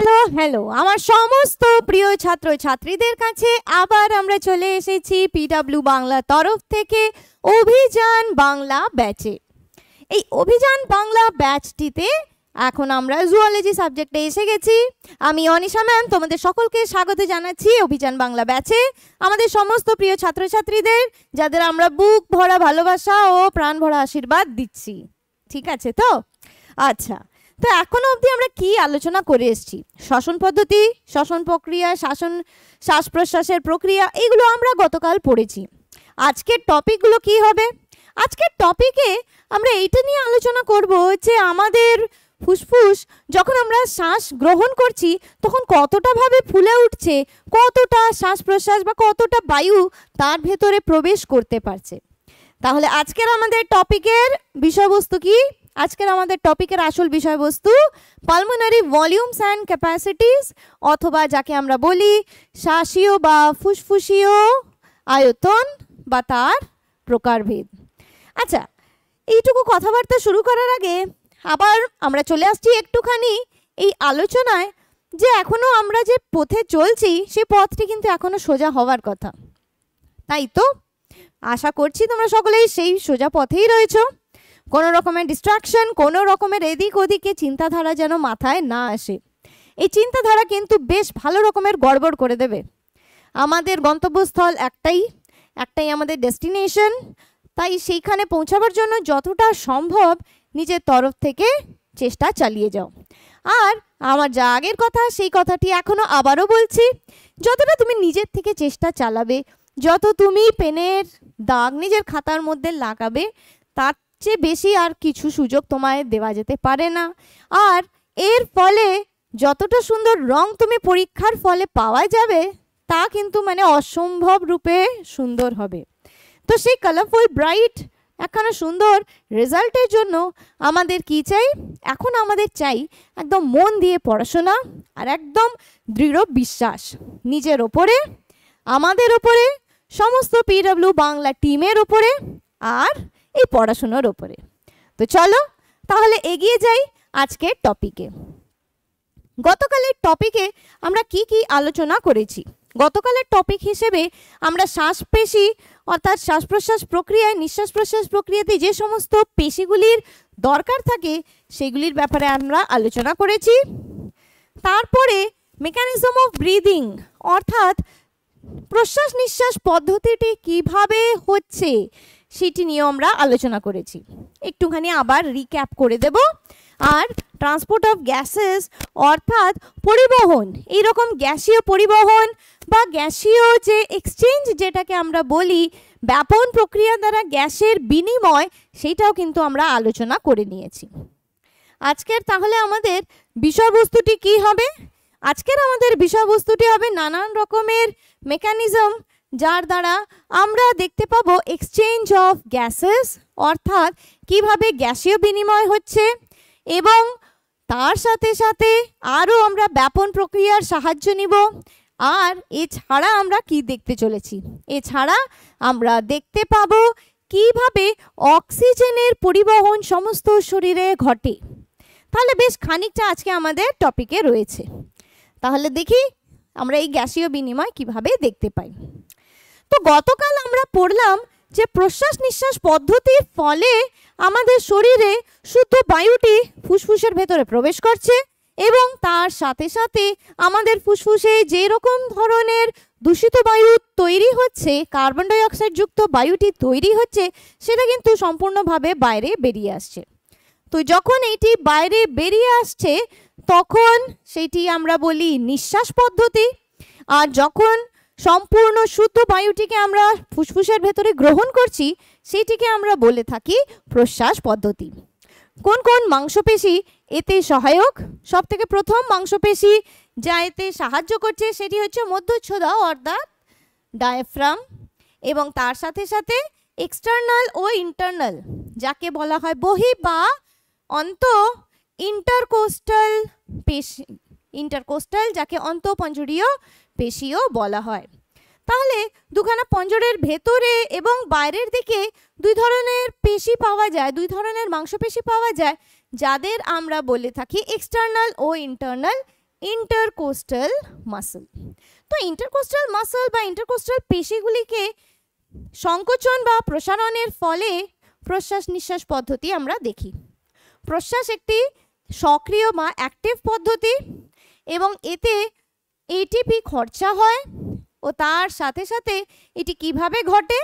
Hello hello আমার সমস্ত প্রিয় ছাত্র ছাত্রীদের কাছে আবার আমরা চলে এসেছি পিডাব্লিউ বাংলা তরফ থেকে অভিযান বাংলা ব্যাচে এই অভিযান বাংলা ব্যাচটিতে এখন আমরা জুওলজি সাবজেক্টে এসে গেছি আমি অনিশা ম্যাম তোমাদের সকলকে স্বাগত জানাচ্ছি অভিযান বাংলা ব্যাচে আমাদের সমস্ত প্রিয় ছাত্রছাত্রীদের যাদের আমরা বুক ভরা ভালোবাসা ও প্রাণ ভরা আশীর্বাদ দিচ্ছি ঠিক আছে তো আচ্ছা তো এখনো অবধি আমরা কি আলোচনা করে এসেছি শ্বসন পদ্ধতি শ্বসন প্রক্রিয়া শাসন শ্বাস প্রশ্বাসের প্রক্রিয়া এগুলো আমরা গতকাল পড়েছি আজকের টপিকগুলো কি হবে আজকের টপিকে আমরা এইটা নিয়ে আলোচনা করব যে আমাদের ফুসফুস যখন আমরা শ্বাস গ্রহণ করছি তখন কতটাভাবে ফুলে উঠছে কতটা শ্বাস প্রশ্বাস বা কতটা বায়ু তার ভেতরে প্রবেশ করতে পারছে তাহলে আজকের আমাদের টপিকের বিষয়বস্তু কি আজকের আমাদের টপিকের আসল বিষয়বস্তু পালমোনারি ভলিউমস অ্যান্ড ক্যাপাসিটিস অথবা যাকে আমরা বলি শ্বাসীয় বা ফুসফুসীয় আয়তন বা তার প্রকারভেদ আচ্ছা এইটুকু কথাবার্তা শুরু করার আগে আবার আমরা চলে আসছি একটুখানি এই আলোচনায় যে এখনও আমরা যে পথে চলছি সেই পথটি কিন্তু এখনও সোজা হওয়ার কথা তাই তো আশা করছি তোমরা সকলেই সেই সোজা পথেই রয়েছো কোনো রকমের ডিস্ট্রাকশন কোনো রকমের এদিক ওদিকে চিন্তাধারা যেন মাথায় না আসে এই চিন্তাধারা কিন্তু বেশ ভালো রকমের গড়বড় করে দেবে আমাদের গন্তব্যস্থল একটাই একটাই আমাদের ডেস্টিনেশন তাই সেইখানে পৌঁছাবার জন্য যতটা সম্ভব নিজের তরফ থেকে চেষ্টা চালিয়ে যাও আর আমার যা আগের কথা সেই কথাটি এখনও আবারও বলছি যতটা তুমি নিজের থেকে চেষ্টা চালাবে যত তুমি পেনের দাগ নিজের খাতার মধ্যে লাগাবে তার চেয়ে বেশি আর কিছু সুযোগ তোমায় দেওয়া যেতে পারে না আর এর ফলে যতটা সুন্দর রং তুমি পরীক্ষার ফলে পাওয়া যাবে তা কিন্তু মানে অসম্ভব রূপে সুন্দর হবে তো সেই কালারফুল ব্রাইট একখানা সুন্দর রেজাল্টের জন্য আমাদের কি চাই এখন আমাদের চাই একদম মন দিয়ে পড়াশোনা আর একদম দৃঢ় বিশ্বাস নিজের ওপরে আমাদের ওপরে সমস্ত পিডব্লিউ বাংলা টিমের ওপরে আর এই পড়াশুনোর ওপরে তো চলো তাহলে এগিয়ে যাই আজকের টপিকে গতকালের টপিকে আমরা কি কি আলোচনা করেছি গতকালের টপিক হিসেবে আমরা শ্বাস পেশি অর্থাৎ শ্বাস প্রশ্বাস প্রক্রিয়ায় নিঃশ্বাস প্রশ্বাস প্রক্রিয়াতে যে সমস্ত পেশিগুলির দরকার থাকে সেগুলির ব্যাপারে আমরা আলোচনা করেছি তারপরে মেকানিজম অফ ব্রিদিং অর্থাৎ প্রশ্বাস নিঃশ্বাস পদ্ধতিটি কিভাবে হচ্ছে সেটি নিয়েও আমরা আলোচনা করেছি একটুখানি আবার রিক্যাপ করে দেব আর ট্রান্সপোর্ট অফ গ্যাসেস অর্থাৎ পরিবহন এইরকম গ্যাসীয় পরিবহন বা গ্যাসীয় যে এক্সচেঞ্জ যেটাকে আমরা বলি ব্যাপন প্রক্রিয়া দ্বারা গ্যাসের বিনিময় সেটাও কিন্তু আমরা আলোচনা করে নিয়েছি আজকের তাহলে আমাদের বিষয়বস্তুটি কি হবে আজকের আমাদের বিষয়বস্তুটি হবে নানান রকমের মেকানিজম যার দ্বারা আমরা দেখতে পাব এক্সচেঞ্জ অফ গ্যাসেস অর্থাৎ কিভাবে গ্যাসীয় বিনিময় হচ্ছে এবং তার সাথে সাথে আরও আমরা ব্যাপন প্রক্রিয়ার সাহায্য নিব আর এছাড়া আমরা কি দেখতে চলেছি এছাড়া আমরা দেখতে পাব কিভাবে অক্সিজেনের পরিবহন সমস্ত শরীরে ঘটে তাহলে বেশ খানিকটা আজকে আমাদের টপিকে রয়েছে তাহলে দেখি আমরা এই গ্যাসীয় বিনিময় কিভাবে দেখতে পাই তো গতকাল আমরা পড়লাম যে প্রশ্বাস নিঃশ্বাস পদ্ধতির ফলে আমাদের শরীরে শুদ্ধ বায়ুটি ফুসফুসের ভেতরে প্রবেশ করছে এবং তার সাথে সাথে আমাদের ফুসফুসে যে রকম ধরনের দূষিত বায়ু তৈরি হচ্ছে কার্বন ডাইঅক্সাইড যুক্ত বায়ুটি তৈরি হচ্ছে সেটা কিন্তু সম্পূর্ণভাবে বাইরে বেরিয়ে আসছে তো যখন এটি বাইরে বেরিয়ে আসছে তখন সেটি আমরা বলি নিঃশ্বাস পদ্ধতি আর যখন সম্পূর্ণ শুদ্ধ বায়ুটিকে আমরা ফুসফুসের ভেতরে গ্রহণ করছি সেটিকে আমরা বলে থাকি প্রশ্বাস পদ্ধতি কোন কোন মাংসপেশি এতে সহায়ক সব থেকে প্রথম মাংসপেশি যা এতে সাহায্য করছে সেটি হচ্ছে মধ্যচ্ছদা অর্থাৎ ডায়াফ্রাম এবং তার সাথে সাথে এক্সটার্নাল ও ইন্টারনাল যাকে বলা হয় বহি বা অন্ত ইন্টারকোস্টাল পেশি ইন্টারকোস্টাল যাকে অন্তপঞ্জুরীয় পেশিও বলা হয় তাহলে দুখানা পঞ্জরের ভেতরে এবং বাইরের দিকে দুই ধরনের পেশি পাওয়া যায় দুই ধরনের মাংসপেশি পাওয়া যায় যাদের আমরা বলে থাকি এক্সটার্নাল ও ইন্টারনাল ইন্টারকোস্টাল মাসল তো ইন্টারকোস্টাল মাসল বা ইন্টারকোস্টাল পেশিগুলিকে সংকোচন বা প্রসারণের ফলে প্রশ্বাস নিঃশ্বাস পদ্ধতি আমরা দেখি প্রশ্বাস একটি সক্রিয় বা অ্যাক্টিভ পদ্ধতি এবং এতে এটিপি খরচা হয় ও তার সাথে সাথে এটি কিভাবে ঘটে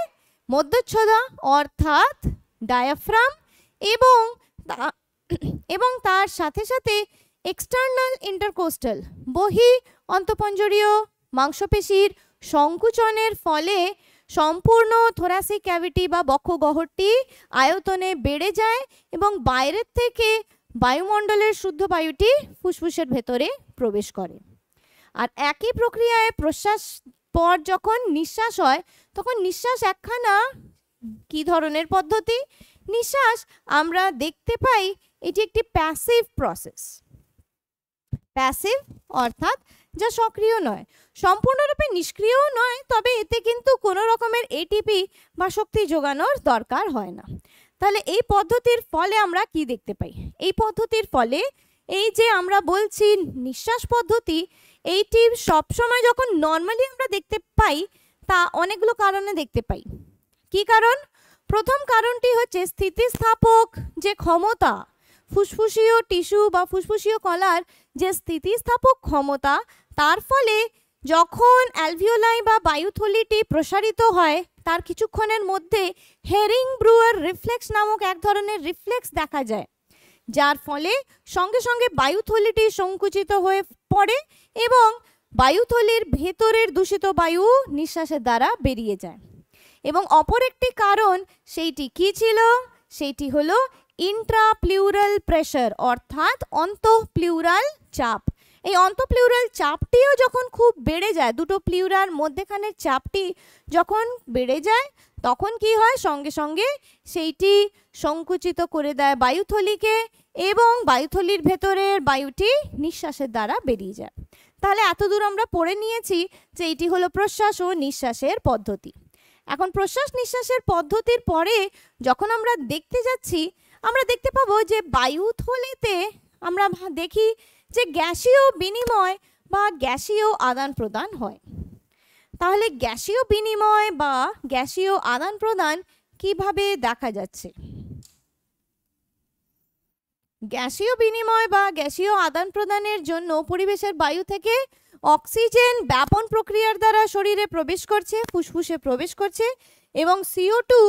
মধ্যচ্ছদা অর্থাৎ ডায়াফ্রাম এবং এবং তার সাথে সাথে এক্সটার্নাল ইন্টারকোস্টাল বহি অন্তপঞ্জরীয় মাংসপেশির সংকুচনের ফলে সম্পূর্ণ থোরাসিক ক্যাভিটি বা বক্ষগহরটি আয়তনে বেড়ে যায় এবং বাইরের থেকে বায়ুমণ্ডলের শুদ্ধ বায়ুটি ফুসফুসের ভেতরে প্রবেশ করে আর একই প্রক্রিয়ায় প্রশ্বাস পর যখন নিঃশ্বাস হয় তখন নিঃশ্বাস একখানা কি ধরনের পদ্ধতি নিঃশ্বাস আমরা দেখতে পাই এটি একটি প্যাসিভ প্রসেস প্যাসিভ অর্থাৎ যা সক্রিয় নয় সম্পূর্ণরূপে নিষ্ক্রিয়ও নয় তবে এতে কিন্তু কোনো রকমের এটিপি বা শক্তি যোগানোর দরকার হয় না তাহলে এই পদ্ধতির ফলে আমরা কি দেখতে পাই এই পদ্ধতির ফলে এই যে আমরা বলছি নিঃশ্বাস পদ্ধতি এই সবসময় যখন নর্মালি আমরা দেখতে পাই তা অনেকগুলো কারণে দেখতে পাই কি কারণ প্রথম কারণটি হচ্ছে স্থিতিস্থাপক যে ক্ষমতা ফুসফুসীয় টিস্যু বা ফুসফুসীয় কলার যে স্থিতিস্থাপক ক্ষমতা তার ফলে যখন অ্যালভিওলাই বা বায়ুথলিটি প্রসারিত হয় তার কিছুক্ষণের মধ্যে হেরিং ব্রুয়ার রিফ্লেক্স নামক এক ধরনের রিফ্লেক্স দেখা যায় যার ফলে সঙ্গে সঙ্গে বায়ুথলিটি সংকুচিত হয়ে পড়ে এবং বায়ুথলির ভেতরের দূষিত বায়ু নিঃশ্বাসের দ্বারা বেরিয়ে যায় এবং অপর একটি কারণ সেইটি কি ছিল সেইটি হলো ইন্ট্রাপ্লিউরাল প্রেশার অর্থাৎ অন্তঃপ্লিউরাল চাপ এই অন্তপ্লিউরাল চাপটিও যখন খুব বেড়ে যায় দুটো প্লিউরার মধ্যেখানের চাপটি যখন বেড়ে যায় তখন কি হয় সঙ্গে সঙ্গে সেইটি সংকুচিত করে দেয় বায়ুথলিকে এবং বায়ুথলির ভেতরের বায়ুটি নিঃশ্বাসের দ্বারা বেরিয়ে যায় তাহলে এত দূর আমরা পড়ে নিয়েছি যে এটি হলো প্রশ্বাস ও নিঃশ্বাসের পদ্ধতি এখন প্রশ্বাস নিঃশ্বাসের পদ্ধতির পরে যখন আমরা দেখতে যাচ্ছি আমরা দেখতে পাবো যে বায়ুথলিতে আমরা দেখি যে গ্যাসীয় বিনিময় বা গ্যাসীয় আদান প্রদান হয় তাহলে গ্যাসীয় বিনিময় বা গ্যাসীয় আদান প্রদান কিভাবে দেখা যাচ্ছে গ্যাসীয় বিনিময় বা গ্যাসীয় আদান প্রদানের জন্য পরিবেশের বায়ু থেকে অক্সিজেন ব্যাপন প্রক্রিয়ার দ্বারা শরীরে প্রবেশ করছে ফুসফুসে প্রবেশ করছে এবং সিও টু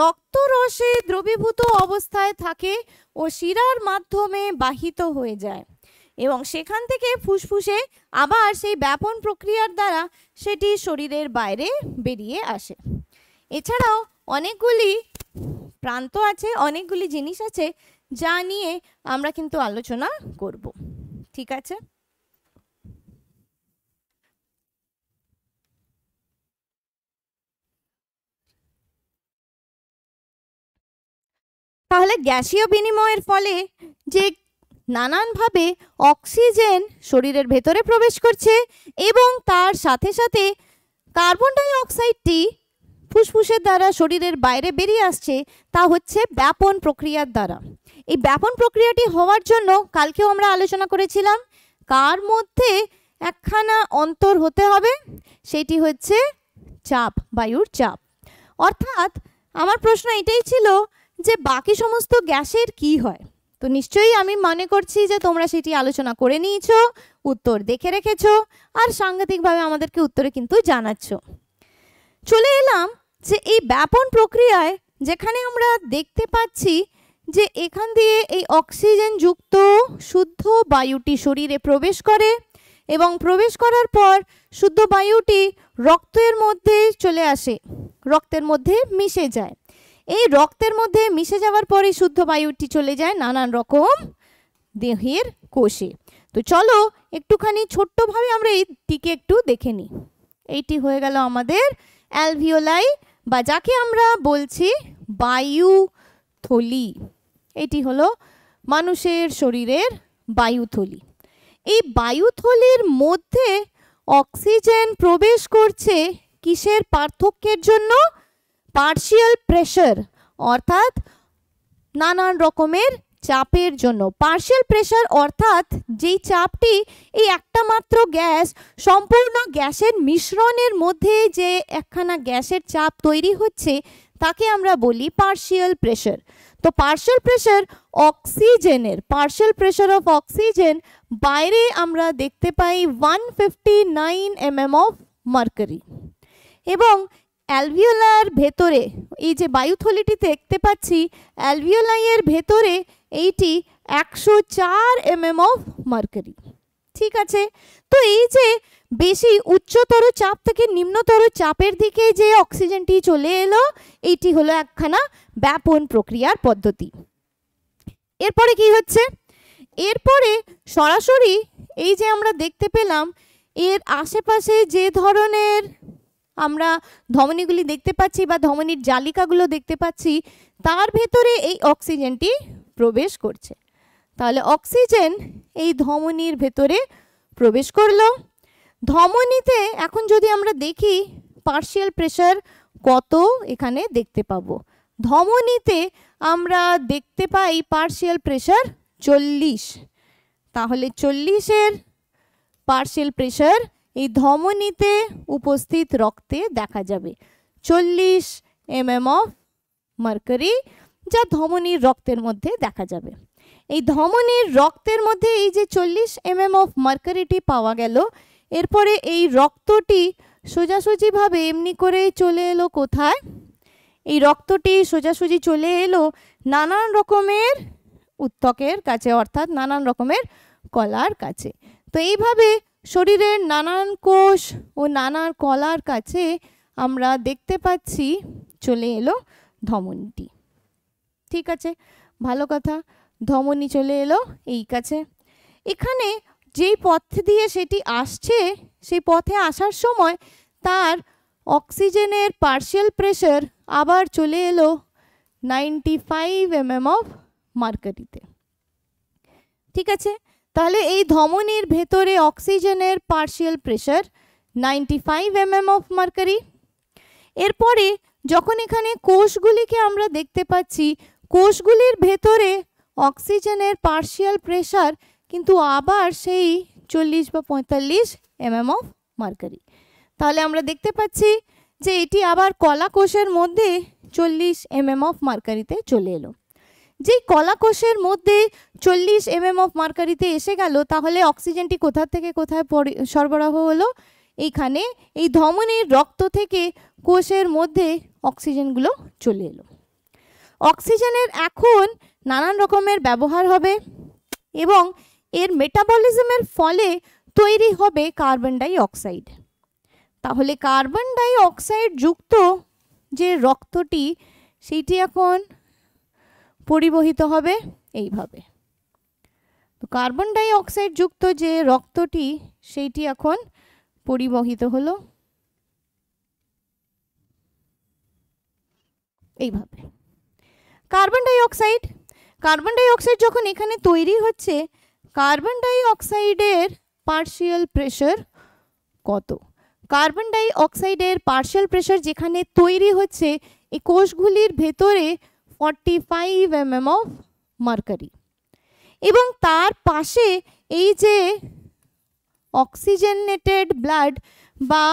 রক্তরসে দ্রবীভূত অবস্থায় থাকে ও শিরার মাধ্যমে বাহিত হয়ে যায় এবং সেখান থেকে ফুসফুসে আবার সেই ব্যাপন প্রক্রিয়ার দ্বারা সেটি শরীরের বাইরে বেরিয়ে আসে এছাড়াও অনেকগুলি প্রান্ত আছে অনেকগুলি জিনিস আছে যা নিয়ে আমরা কিন্তু আলোচনা করব ঠিক আছে তাহলে গ্যাসীয় বিনিময়ের ফলে যে নানানভাবে অক্সিজেন শরীরের ভেতরে প্রবেশ করছে এবং তার সাথে সাথে কার্বন ডাইঅক্সাইডটি ফুসফুসের দ্বারা শরীরের বাইরে বেরিয়ে আসছে তা হচ্ছে ব্যাপন প্রক্রিয়ার দ্বারা এই ব্যাপন প্রক্রিয়াটি হওয়ার জন্য কালকেও আমরা আলোচনা করেছিলাম কার মধ্যে একখানা অন্তর হতে হবে সেটি হচ্ছে চাপ বায়ুর চাপ অর্থাৎ আমার প্রশ্ন এটাই ছিল যে বাকি সমস্ত গ্যাসের কি হয় তো নিশ্চয়ই আমি মনে করছি যে তোমরা সেটি আলোচনা করে নিয়েছ উত্তর দেখে রেখেছ আর সাংঘাতিকভাবে আমাদেরকে উত্তরে কিন্তু জানাচ্ছ চলে এলাম যে এই ব্যাপন প্রক্রিয়ায় যেখানে আমরা দেখতে পাচ্ছি যে এখান দিয়ে এই অক্সিজেন যুক্ত শুদ্ধ বায়ুটি শরীরে প্রবেশ করে এবং প্রবেশ করার পর শুদ্ধ বায়ুটি রক্তের মধ্যে চলে আসে রক্তের মধ্যে মিশে যায় এই রক্তের মধ্যে মিশে যাওয়ার পরে শুদ্ধ বায়ুটি চলে যায় নানান রকম দেহের কোষে তো চলো একটুখানি ছোট্টভাবে আমরা এইটিকে একটু দেখে নিই এইটি হয়ে গেল আমাদের অ্যালভিওলাই বা যাকে আমরা বলছি বায়ুথলি এটি হলো মানুষের শরীরের বায়ুথলি এই বায়ুথলির মধ্যে অক্সিজেন প্রবেশ করছে কিসের পার্থক্যের জন্য পার্শিয়াল প্রেশার অর্থাৎ নানান রকমের চাপের জন্য পার্শিয়াল প্রেশার অর্থাৎ যেই চাপটি এই একটা মাত্র গ্যাস সম্পূর্ণ গ্যাসের মিশ্রণের মধ্যে যে একখানা গ্যাসের চাপ তৈরি হচ্ছে তাকে আমরা বলি পার্শিয়াল প্রেশার তো পার্শিয়াল প্রেশার অক্সিজেনের পার্শিয়াল প্রেশার অফ অক্সিজেন বাইরে আমরা দেখতে পাই one fifty nine M M of mercury এবং অ্যালভিওলার ভেতরে এই যে বায়ুথলিটি দেখতে পাচ্ছি অ্যালভিওলাইয়ের ভেতরে এইটি একশো চার এমএম অফ মার্কারি ঠিক আছে তো এই যে বেশি উচ্চতর চাপ থেকে নিম্নতর চাপের দিকে যে অক্সিজেনটি চলে এলো এইটি হলো একখানা ব্যাপন প্রক্রিয়ার পদ্ধতি এরপরে কি হচ্ছে এরপরে সরাসরি এই যে আমরা দেখতে পেলাম এর আশেপাশে যে ধরনের আমরা ধমনীগুলি দেখতে পাচ্ছি বা ধমনীর জালিকাগুলো দেখতে পাচ্ছি তার ভেতরে এই অক্সিজেনটি প্রবেশ করছে তাহলে অক্সিজেন এই ধমনীর ভেতরে প্রবেশ করলো ধমনীতে এখন যদি আমরা দেখি পার্শিয়াল প্রেশার কত এখানে দেখতে পাব ধমনীতে আমরা দেখতে পাই পার্শিয়াল প্রেশার চল্লিশ তাহলে চল্লিশের পার্শিয়াল প্রেশার এই ধমনীতে উপস্থিত রক্তে দেখা যাবে চল্লিশ এম এম অফ মার্কারি যা ধমনীর রক্তের মধ্যে দেখা যাবে এই ধমনীর রক্তের মধ্যে এই যে চল্লিশ এম এম অফ মার্কারিটি পাওয়া গেল এরপরে এই রক্তটি সোজাসুজিভাবে এমনি করে চলে এলো কোথায় এই রক্তটি সোজাসুজি চলে এলো নানান রকমের উত্তকের কাছে অর্থাৎ নানান রকমের কলার কাছে তো এইভাবে শরীরের নানান কোষ ও নানার কলার কাছে আমরা দেখতে পাচ্ছি চলে এলো ধমনীটি ঠিক আছে ভালো কথা ধমনী চলে এলো এই কাছে এখানে যেই পথ দিয়ে সেটি আসছে সেই পথে আসার সময় তার অক্সিজেনের পার্শিয়াল প্রেশার আবার চলে এলো ninety five M M of মার্কারিতে ঠিক আছে তাহলে এই ধমনীর ভেতরে অক্সিজেনের partial pressure ninety five M M of mercury এরপরে যখন এখানে কোষগুলিকে আমরা দেখতে পাচ্ছি কোষগুলির ভেতরে অক্সিজেনের পার্শিয়াল প্রেশার কিন্তু আবার সেই চল্লিশ বা পঁয়তাল্লিশ এম এম অফ মার্কারি তাহলে আমরা দেখতে পাচ্ছি যে এটি আবার কলা কোষের মধ্যে চল্লিশ এম এম অফ মার্কারিতে চলে এলো যেই কলাকোষের মধ্যে চল্লিশ এমএম অফ মার্কারিতে এসে গেল তাহলে অক্সিজেনটি কোথা থেকে কোথায় সরবরাহ হলো এইখানে এই ধমনীর রক্ত থেকে কোষের মধ্যে অক্সিজেনগুলো চলে এলো অক্সিজেনের এখন নানান রকমের ব্যবহার হবে এবং এর মেটাবলিজমের ফলে তৈরি হবে কার্বন ডাই অক্সাইড তাহলে কার্বন ডাই অক্সাইড যুক্ত যে রক্তটি সেইটি এখন পরিবহিত হবে এইভাবে তো কার্বন ডাই অক্সাইড যুক্ত যে রক্তটি সেইটি এখন পরিবহিত হলো এইভাবে carbon dioxide carbon dioxide যখন এখানে তৈরি হচ্ছে কার্বন ডাই অক্সাইডের পার্শিয়াল প্রেশার কত কার্বন ডাই অক্সাইডের পার্শিয়াল প্রেশার যেখানে তৈরি হচ্ছে এই কোষগুলির ভেতরে 45 mm অফ মার্কারি এবং তার পাশে এই যে অক্সিজেনেটেড ব্লাড বা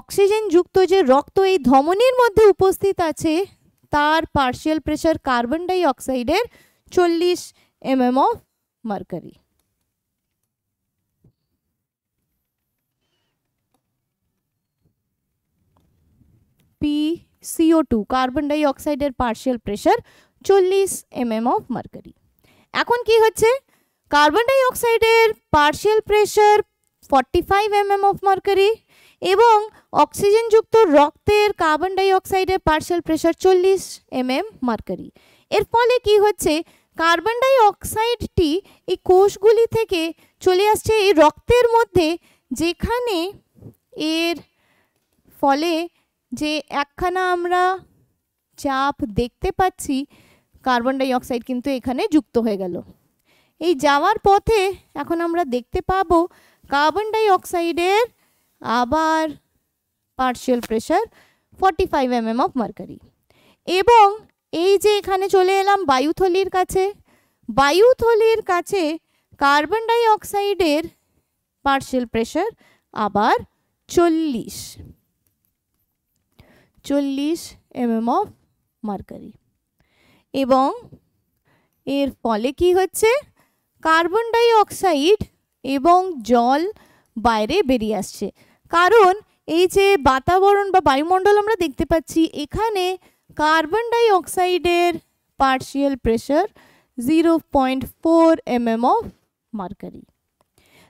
অক্সিজেনযুক্ত যে রক্ত এই ধমনির মধ্যে উপস্থিত আছে তার পার্শিয়াল প্রেশার কার্বন ডাইঅক্সাইডের চল্লিশ MM of mercury P CO two carbon ডাইঅক্সাইডের পার্শিয়াল প্রেশার চল্লিশ এমএম অফ মার্কারি এখন কি হচ্ছে কার্বন ডাইঅক্সাইডের partial pressure forty five MM of mercury এবং অক্সিজেনযুক্ত রক্তের কার্বন ডাইঅক্সাইডের পার্শিয়াল প্রেশার চল্লিশ এমএম মার্কারি এর ফলে কি হচ্ছে কার্বন ডাই অক্সাইডটি এই কোষগুলি থেকে চলে আসছে এই রক্তের মধ্যে যেখানে এর ফলে যে একখানা আমরা চাপ দেখতে পাচ্ছি কার্বন ডাইঅক্সাইড কিন্তু এখানে যুক্ত হয়ে গেল এই যাওয়ার পথে এখন আমরা দেখতে পাব কার্বন ডাইঅক্সাইডের আবার partial pressure forty five M M of mercury এবং এই যে এখানে চলে এলাম বায়ুথলির কাছে বায়ুথলির কাছে কার্বন ডাইঅক্সাইডের পার্শিয়াল প্রেশার আবার চল্লিশ চল্লিশ এমএম অফ মার্কারি এবং এর ফলে কি হচ্ছে কার্বন ডাই অক্সাইড এবং জল বাইরে বেরিয়ে আসছে কারণ এই যে বাতাবরণ বা বায়ুমণ্ডল আমরা দেখতে পাচ্ছি এখানে কার্বন ডাই অক্সাইডের partial pressure zero point four MM of mercury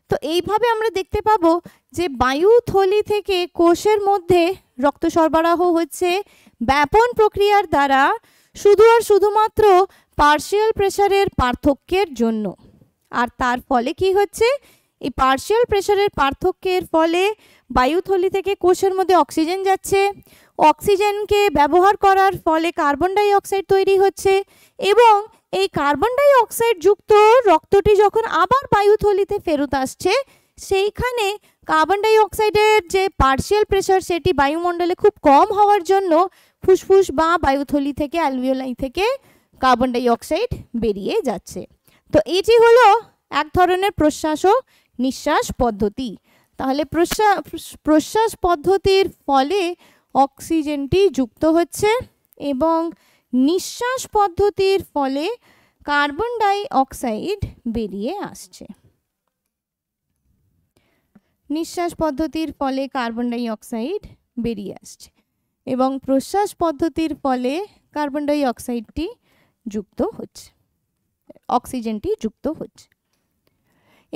তো এইভাবে আমরা দেখতে পাবো যে বায়ুথলি থেকে কোষের মধ্যে রক্ত সরবরাহ হচ্ছে ব্যাপন প্রক্রিয়ার দ্বারা শুধু আর শুধুমাত্র পার্শিয়াল প্রেশারের পার্থক্যের জন্য আর তার ফলে কি হচ্ছে এই পার্শিয়াল প্রেশারের পার্থক্যের ফলে বায়ুথলি থেকে কোষের মধ্যে অক্সিজেন যাচ্ছে অক্সিজেনকে ব্যবহার করার ফলে কার্বন ডাই অক্সাইড তৈরি হচ্ছে এবং এই কার্বন ডাই অক্সাইড যুক্ত রক্তটি যখন আবার বায়ুথলিতে ফেরত আসছে সেইখানে কার্বন ডাইঅক্সাইডের যে পার্শিয়াল প্রেশার সেটি বায়ুমণ্ডলে খুব কম হওয়ার জন্য ফুসফুস বা বায়ুথলি থেকে অ্যালভিওলাই থেকে কার্বন ডাইঅক্সাইড বেরিয়ে যাচ্ছে তো এটি হলো এক ধরনের প্রশ্বাস ও নিঃশ্বাস পদ্ধতি তাহলে প্রশ্বাস প্রশ্বাস পদ্ধতির ফলে অক্সিজেনটি যুক্ত হচ্ছে এবং নিঃশ্বাস পদ্ধতির ফলে কার্বন ডাই অক্সাইড বেরিয়ে আসছে নিঃশ্বাস পদ্ধতির ফলে কার্বন ডাইঅক্সাইড বেরিয়ে আসছে এবং প্রশ্বাস পদ্ধতির ফলে কার্বন ডাইঅক্সাইডটি যুক্ত হচ্ছে অক্সিজেনটি যুক্ত হচ্ছে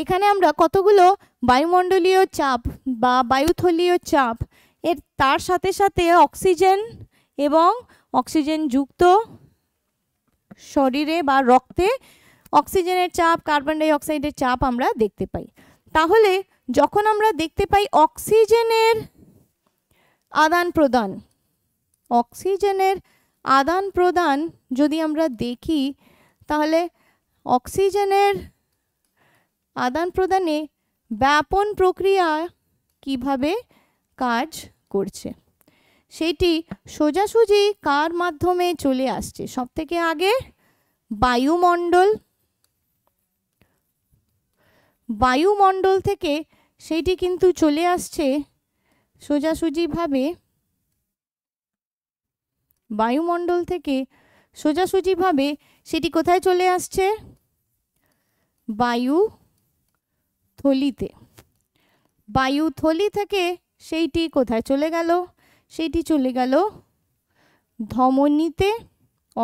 এখানে আমরা কতগুলো বায়ুমণ্ডলীয় চাপ বা বায়ুথলীয় চাপ এর তার সাথে সাথে অক্সিজেন এবং অক্সিজেন যুক্ত শরীরে বা রক্তে অক্সিজেনের চাপ কার্বন ডাইঅক্সাইডের চাপ আমরা দেখতে পাই তাহলে যখন আমরা দেখতে পাই অক্সিজেনের আদান প্রদান অক্সিজেনের আদান প্রদান যদি আমরা দেখি তাহলে অক্সিজেনের আদান প্রদানে ব্যাপন প্রক্রিয়া কিভাবে কাজ করছে সেটি সোজাসুজি কার মাধ্যমে চলে আসছে সব থেকে আগে বায়ুমণ্ডল বায়ুমণ্ডল থেকে সেইটি কিন্তু চলে আসছে সোজাসুজিভাবে বায়ুমণ্ডল থেকে সোজাসুজিভাবে সেটি কোথায় চলে আসছে বায়ু থলিতে বায়ু থলি থেকে সেইটি কোথায় চলে গেল সেইটি চলে গেল ধমনীতে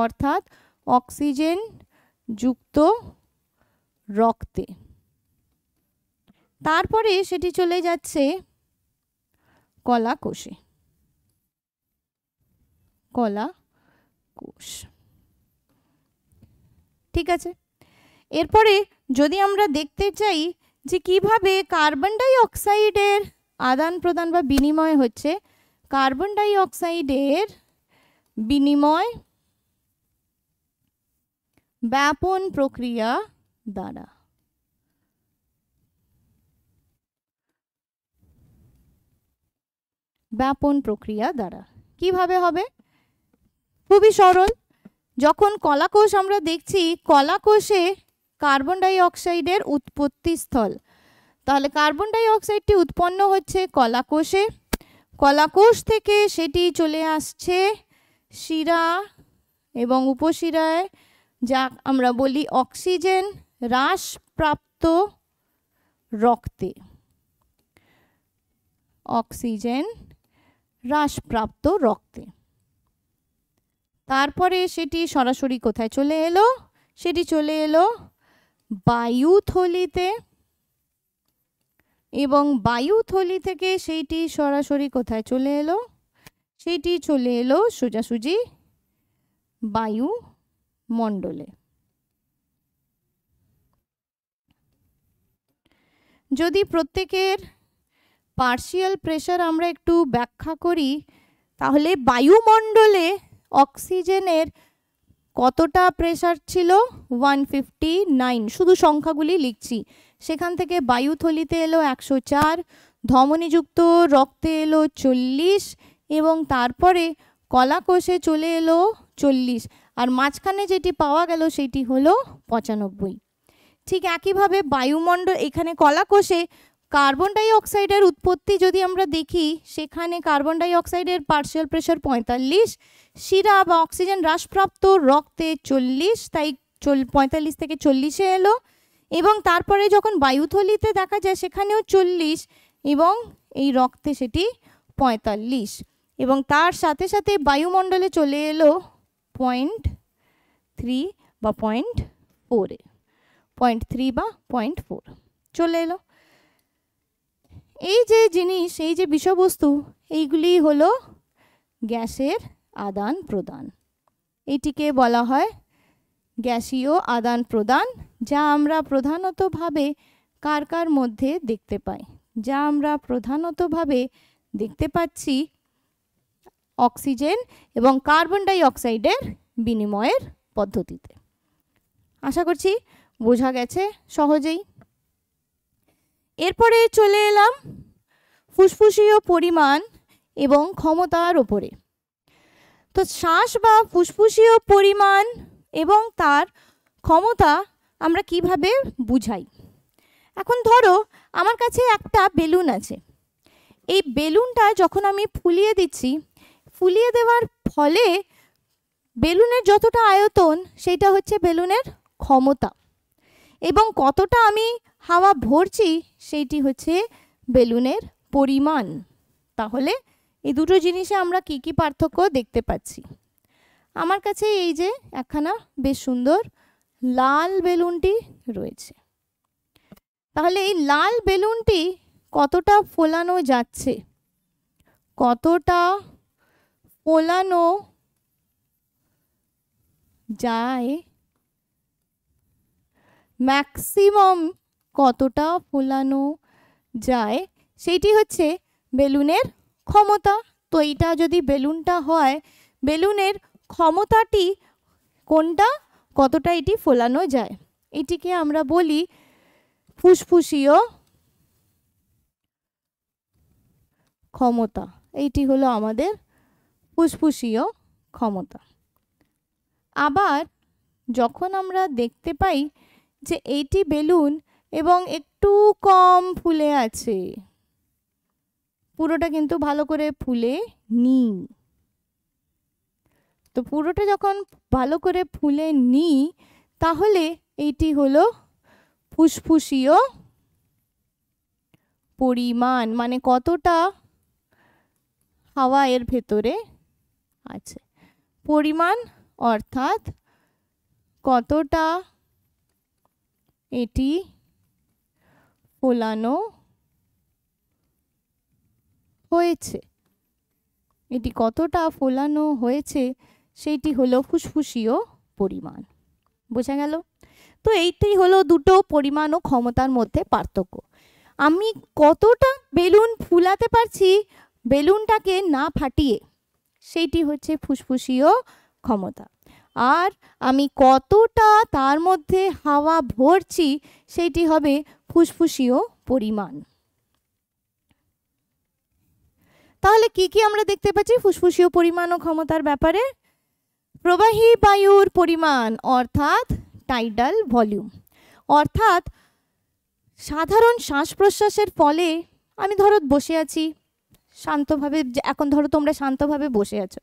অর্থাৎ অক্সিজেন যুক্ত রক্তে তারপরে সেটি চলে যাচ্ছে কলা কোষে কলা কোষ ঠিক আছে এরপরে যদি আমরা দেখতে চাই যে কিভাবে কার্বন ডাই অক্সাইডের আদান প্রদান বা বিনিময় হচ্ছে কার্বন ডাই অক্সাইডের বিনিময় ব্যাপন প্রক্রিয়া দ্বারা ব্যাপন প্রক্রিয়া দ্বারা কিভাবে হবে খুবই সরল যখন কলাকোষ আমরা দেখছি কলাকোষে কার্বন ডাই অক্সাইডের উৎপত্তি স্থল তাহলে কার্বন ডাই অক্সাইডটি উৎপন্ন হচ্ছে কলাকোষে কলাকোষ থেকে সেটি চলে আসছে শিরা এবং উপশিরায় যা আমরা বলি অক্সিজেন হ্রাসপ্রাপ্ত রক্তে অক্সিজেন হ্রাসপ্রাপ্ত রক্তে তারপরে সেটি সরাসরি কোথায় চলে এলো সেটি চলে এলো বায়ুথলিতে এবং বায়ুথলি থেকে সেইটি সরাসরি কোথায় চলে এলো সেটি চলে এলো সোজাসুজি বায়ুমণ্ডলে যদি প্রত্যেকের পার্শিয়াল প্রেশার আমরা একটু ব্যাখ্যা করি তাহলে বায়ুমণ্ডলে অক্সিজেনের কতটা প্রেশার ছিল ওয়ান ফিফটি নাইন শুধু সংখ্যাগুলি লিখছি সেখান থেকে বায়ুথলিতে এলো একশো চার ধমনীযুক্ত রক্তে এলো চল্লিশ এবং তারপরে কলাকোষে চলে এলো চল্লিশ আর মাঝখানে যেটি পাওয়া গেল সেটি হলো পঁচানব্বই ঠিক একইভাবে বায়ুমণ্ডল এখানে কলাকোষে কার্বন ডাইঅক্সাইডের উৎপত্তি যদি আমরা দেখি সেখানে কার্বন ডাইঅক্সাইডের পার্শিয়াল প্রেশার পঁয়তাল্লিশ শিরা বা অক্সিজেন হ্রাসপ্রাপ্ত রক্তে চল্লিশ তাই চল পঁয়তাল্লিশ থেকে চল্লিশে এলো এবং তারপরে যখন বায়ুথলিতে দেখা যায় সেখানেও চল্লিশ এবং এই রক্তে সেটি পঁয়তাল্লিশ এবং তার সাথে সাথে বায়ুমণ্ডলে চলে এলো পয়েন্ট থ্রি বা পয়েন্ট ফোরে পয়েন্ট থ্রি বা পয়েন্ট ফোর চলে এলো এই যে জিনিস এই যে বিষয়বস্তু এইগুলি হলো গ্যাসের আদান প্রদান এটিকে বলা হয় গ্যাসীয় আদান প্রদান যা আমরা প্রধানতভাবে কার কার মধ্যে দেখতে পাই যা আমরা প্রধানতভাবে দেখতে পাচ্ছি অক্সিজেন এবং কার্বন ডাই অক্সাইডের বিনিময়ের পদ্ধতিতে আশা করছি বোঝা গেছে সহজেই এরপরে চলে এলাম ফুসফুসীয় পরিমাণ এবং ক্ষমতার ওপরে তো শ্বাস বা ফুসফুসীয় পরিমাণ এবং তার ক্ষমতা আমরা কিভাবে বুঝাই এখন ধরো আমার কাছে একটা বেলুন আছে এই বেলুনটা যখন আমি ফুলিয়ে দিচ্ছি ফুলিয়ে দেওয়ার ফলে বেলুনের যতটা আয়তন সেটা হচ্ছে বেলুনের ক্ষমতা এবং কতটা আমি হাওয়া ভরছি সেইটি হচ্ছে বেলুনের পরিমাণ তাহলে এই দুটো জিনিসে আমরা কি কি পার্থক্য দেখতে পাচ্ছি আমার কাছে এই যে একখানা বেশ সুন্দর লাল বেলুনটি রয়েছে তাহলে এই লাল বেলুনটি কতটা ফোলানো যাচ্ছে কতটা ফোলানো যায় ম্যাক্সিমাম কতটা ফোলানো যায় সেইটি হচ্ছে বেলুনের ক্ষমতা তো এইটা যদি বেলুনটা হয় বেলুনের ক্ষমতাটি কোনটা কতটা এটি ফোলানো যায় এটিকে আমরা বলি ফুসফুসীয় ক্ষমতা এইটি হলো আমাদের ফুসফুসীয় ক্ষমতা আবার যখন আমরা দেখতে পাই যে এইটি বেলুন এবং একটু কম ফুলে আছে পুরোটা কিন্তু ভালো করে ফুলে নিই তো পুরোটা যখন ভালো করে ফুলে নিই তাহলে এইটি হলো ফুসফুসীয় পরিমাণ মানে কতটা হাওয়া এর ভেতরে আছে পরিমাণ অর্থাৎ কতটা এটি ফোলানো হয়েছে এটি কতটা ফোলানো হয়েছে সেইটি হলো ফুসফুসীয় পরিমাণ বোঝা গেল তো এইটাই হলো দুটো পরিমাণ ও ক্ষমতার মধ্যে পার্থক্য আমি কতটা বেলুন ফুলাতে পারছি বেলুনটাকে না ফাটিয়ে সেইটি হচ্ছে ফুসফুসীয় ক্ষমতা আর আমি কতটা তার মধ্যে হাওয়া ভরছি সেইটি হবে ফুসফুসীয় পরিমাণ তাহলে কি কি আমরা দেখতে পাচ্ছি ফুসফুসীয় পরিমাণ ও ক্ষমতার ব্যাপারে প্রবাহী বায়ুর পরিমাণ অর্থাৎ টাইডাল ভলিউম অর্থাৎ সাধারণ শ্বাস প্রশ্বাসের ফলে আমি ধরো বসে আছি শান্তভাবে এখন ধরো তোমরা শান্তভাবে বসে আছো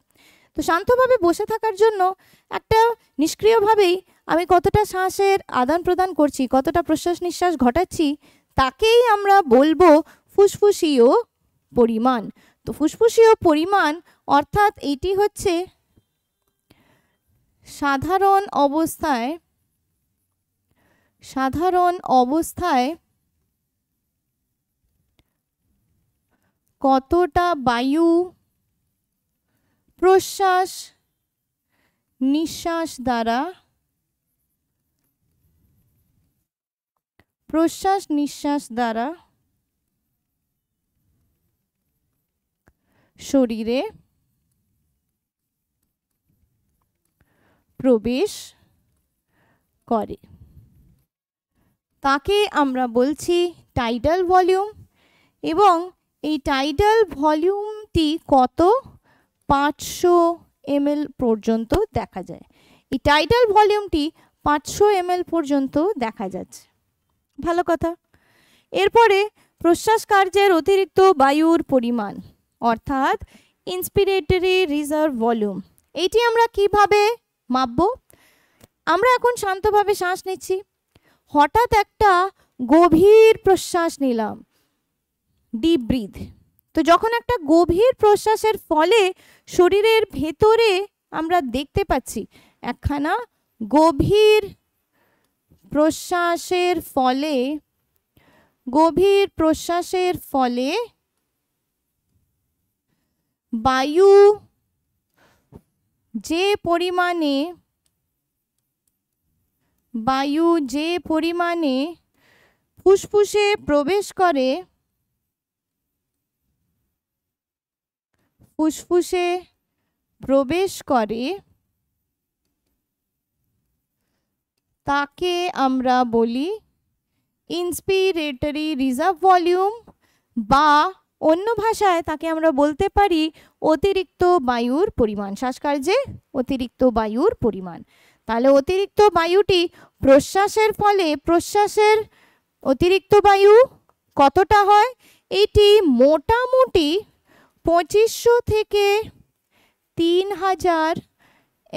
তো শান্তভাবে বসে থাকার জন্য একটা নিষ্ক্রিয়ভাবেই আমি কতটা শ্বাসের আদান প্রদান করছি কতটা প্রশ্বাস নিঃশ্বাস ঘটাচ্ছি তাকেই আমরা বলবো ফুসফুসীয় পরিমাণ তো ফুসফুসীয় পরিমাণ অর্থাৎ এটি হচ্ছে সাধারণ অবস্থায় সাধারণ অবস্থায় কতটা বায়ু প্রশ্বাস নিঃশ্বাস দ্বারা প্রশ্বাস নিঃশ্বাস দ্বারা শরীরে প্রবেশ করে তাকে আমরা বলছি টাইডাল ভলিউম এবং এই টাইডাল ভলিউমটি কত পাঁচশো এমএল পর্যন্ত দেখা যায় এই টাইডাল ভলিউমটি পাঁচশো এমএল পর্যন্ত দেখা যাচ্ছে ভালো কথা এরপরে প্রশ্বাস কার্যের অতিরিক্ত বায়ুর পরিমাণ অর্থাৎ ইন্সপিরেটরি রিজার্ভ ভলিউম এইটি আমরা কিভাবে মাপব আমরা এখন শান্তভাবে শ্বাস নিচ্ছি হঠাৎ একটা গভীর প্রশ্বাস নিলাম ডিপ ব্রিথ তো যখন একটা গভীর প্রশ্বাসের ফলে শরীরের ভেতরে আমরা দেখতে পাচ্ছি একখানা গভীর প্রশ্বাসের ফলে গভীর প্রশ্বাসের ফলে বায়ু যে পরিমাণে বায়ু যে পরিমাণে ফুসফুসে প্রবেশ করে ফুসফুসে প্রবেশ করে তাকে আমরা বলি ইন্সপিরেটরি রিজার্ভ ভলিউম বা অন্য ভাষায় তাকে আমরা বলতে পারি অতিরিক্ত বায়ুর পরিমাণ শ্বাসকার্যে অতিরিক্ত বায়ুর পরিমাণ তাহলে অতিরিক্ত বায়ুটি প্রশ্বাসের ফলে প্রশ্বাসের অতিরিক্ত বায়ু কতটা হয় এটি মোটামুটি পঁচিশশো থেকে তিন হাজার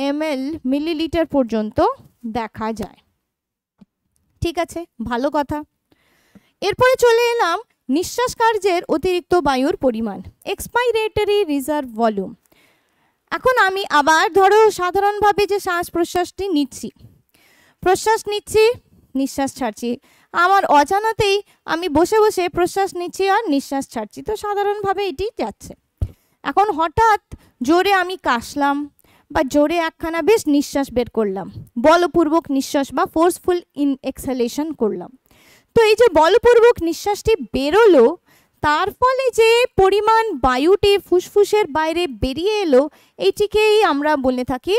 এমএল মিলিলিটার পর্যন্ত দেখা যায় ঠিক আছে ভালো কথা এরপরে চলে এলাম নিঃশ্বাস কার্যের অতিরিক্ত বায়ুর পরিমাণ এক্সপাইরেটরি রিজার্ভ ভলিউম এখন আমি আবার ধরো সাধারণভাবে যে শ্বাস প্রশ্বাসটি নিচ্ছি প্রশ্বাস নিচ্ছি নিঃশ্বাস ছাড়ছি আমার অজানাতেই আমি বসে বসে প্রশ্বাস নিচ্ছি আর নিঃশ্বাস ছাড়ছি তো সাধারণভাবে এটি যাচ্ছে এখন হঠাৎ জোরে আমি কাশলাম বা জোরে একখানা বেশ নিঃশ্বাস বের করলাম বলপূর্বক নিঃশ্বাস বা ফোর্সফুল ইন এক্সেলেশন করলাম তো এই যে বলপূর্বক নিঃশ্বাসটি বেরোলো তার ফলে যে পরিমাণ বায়ুটি ফুসফুসের বাইরে বেরিয়ে এলো এইটিকেই আমরা বলে থাকি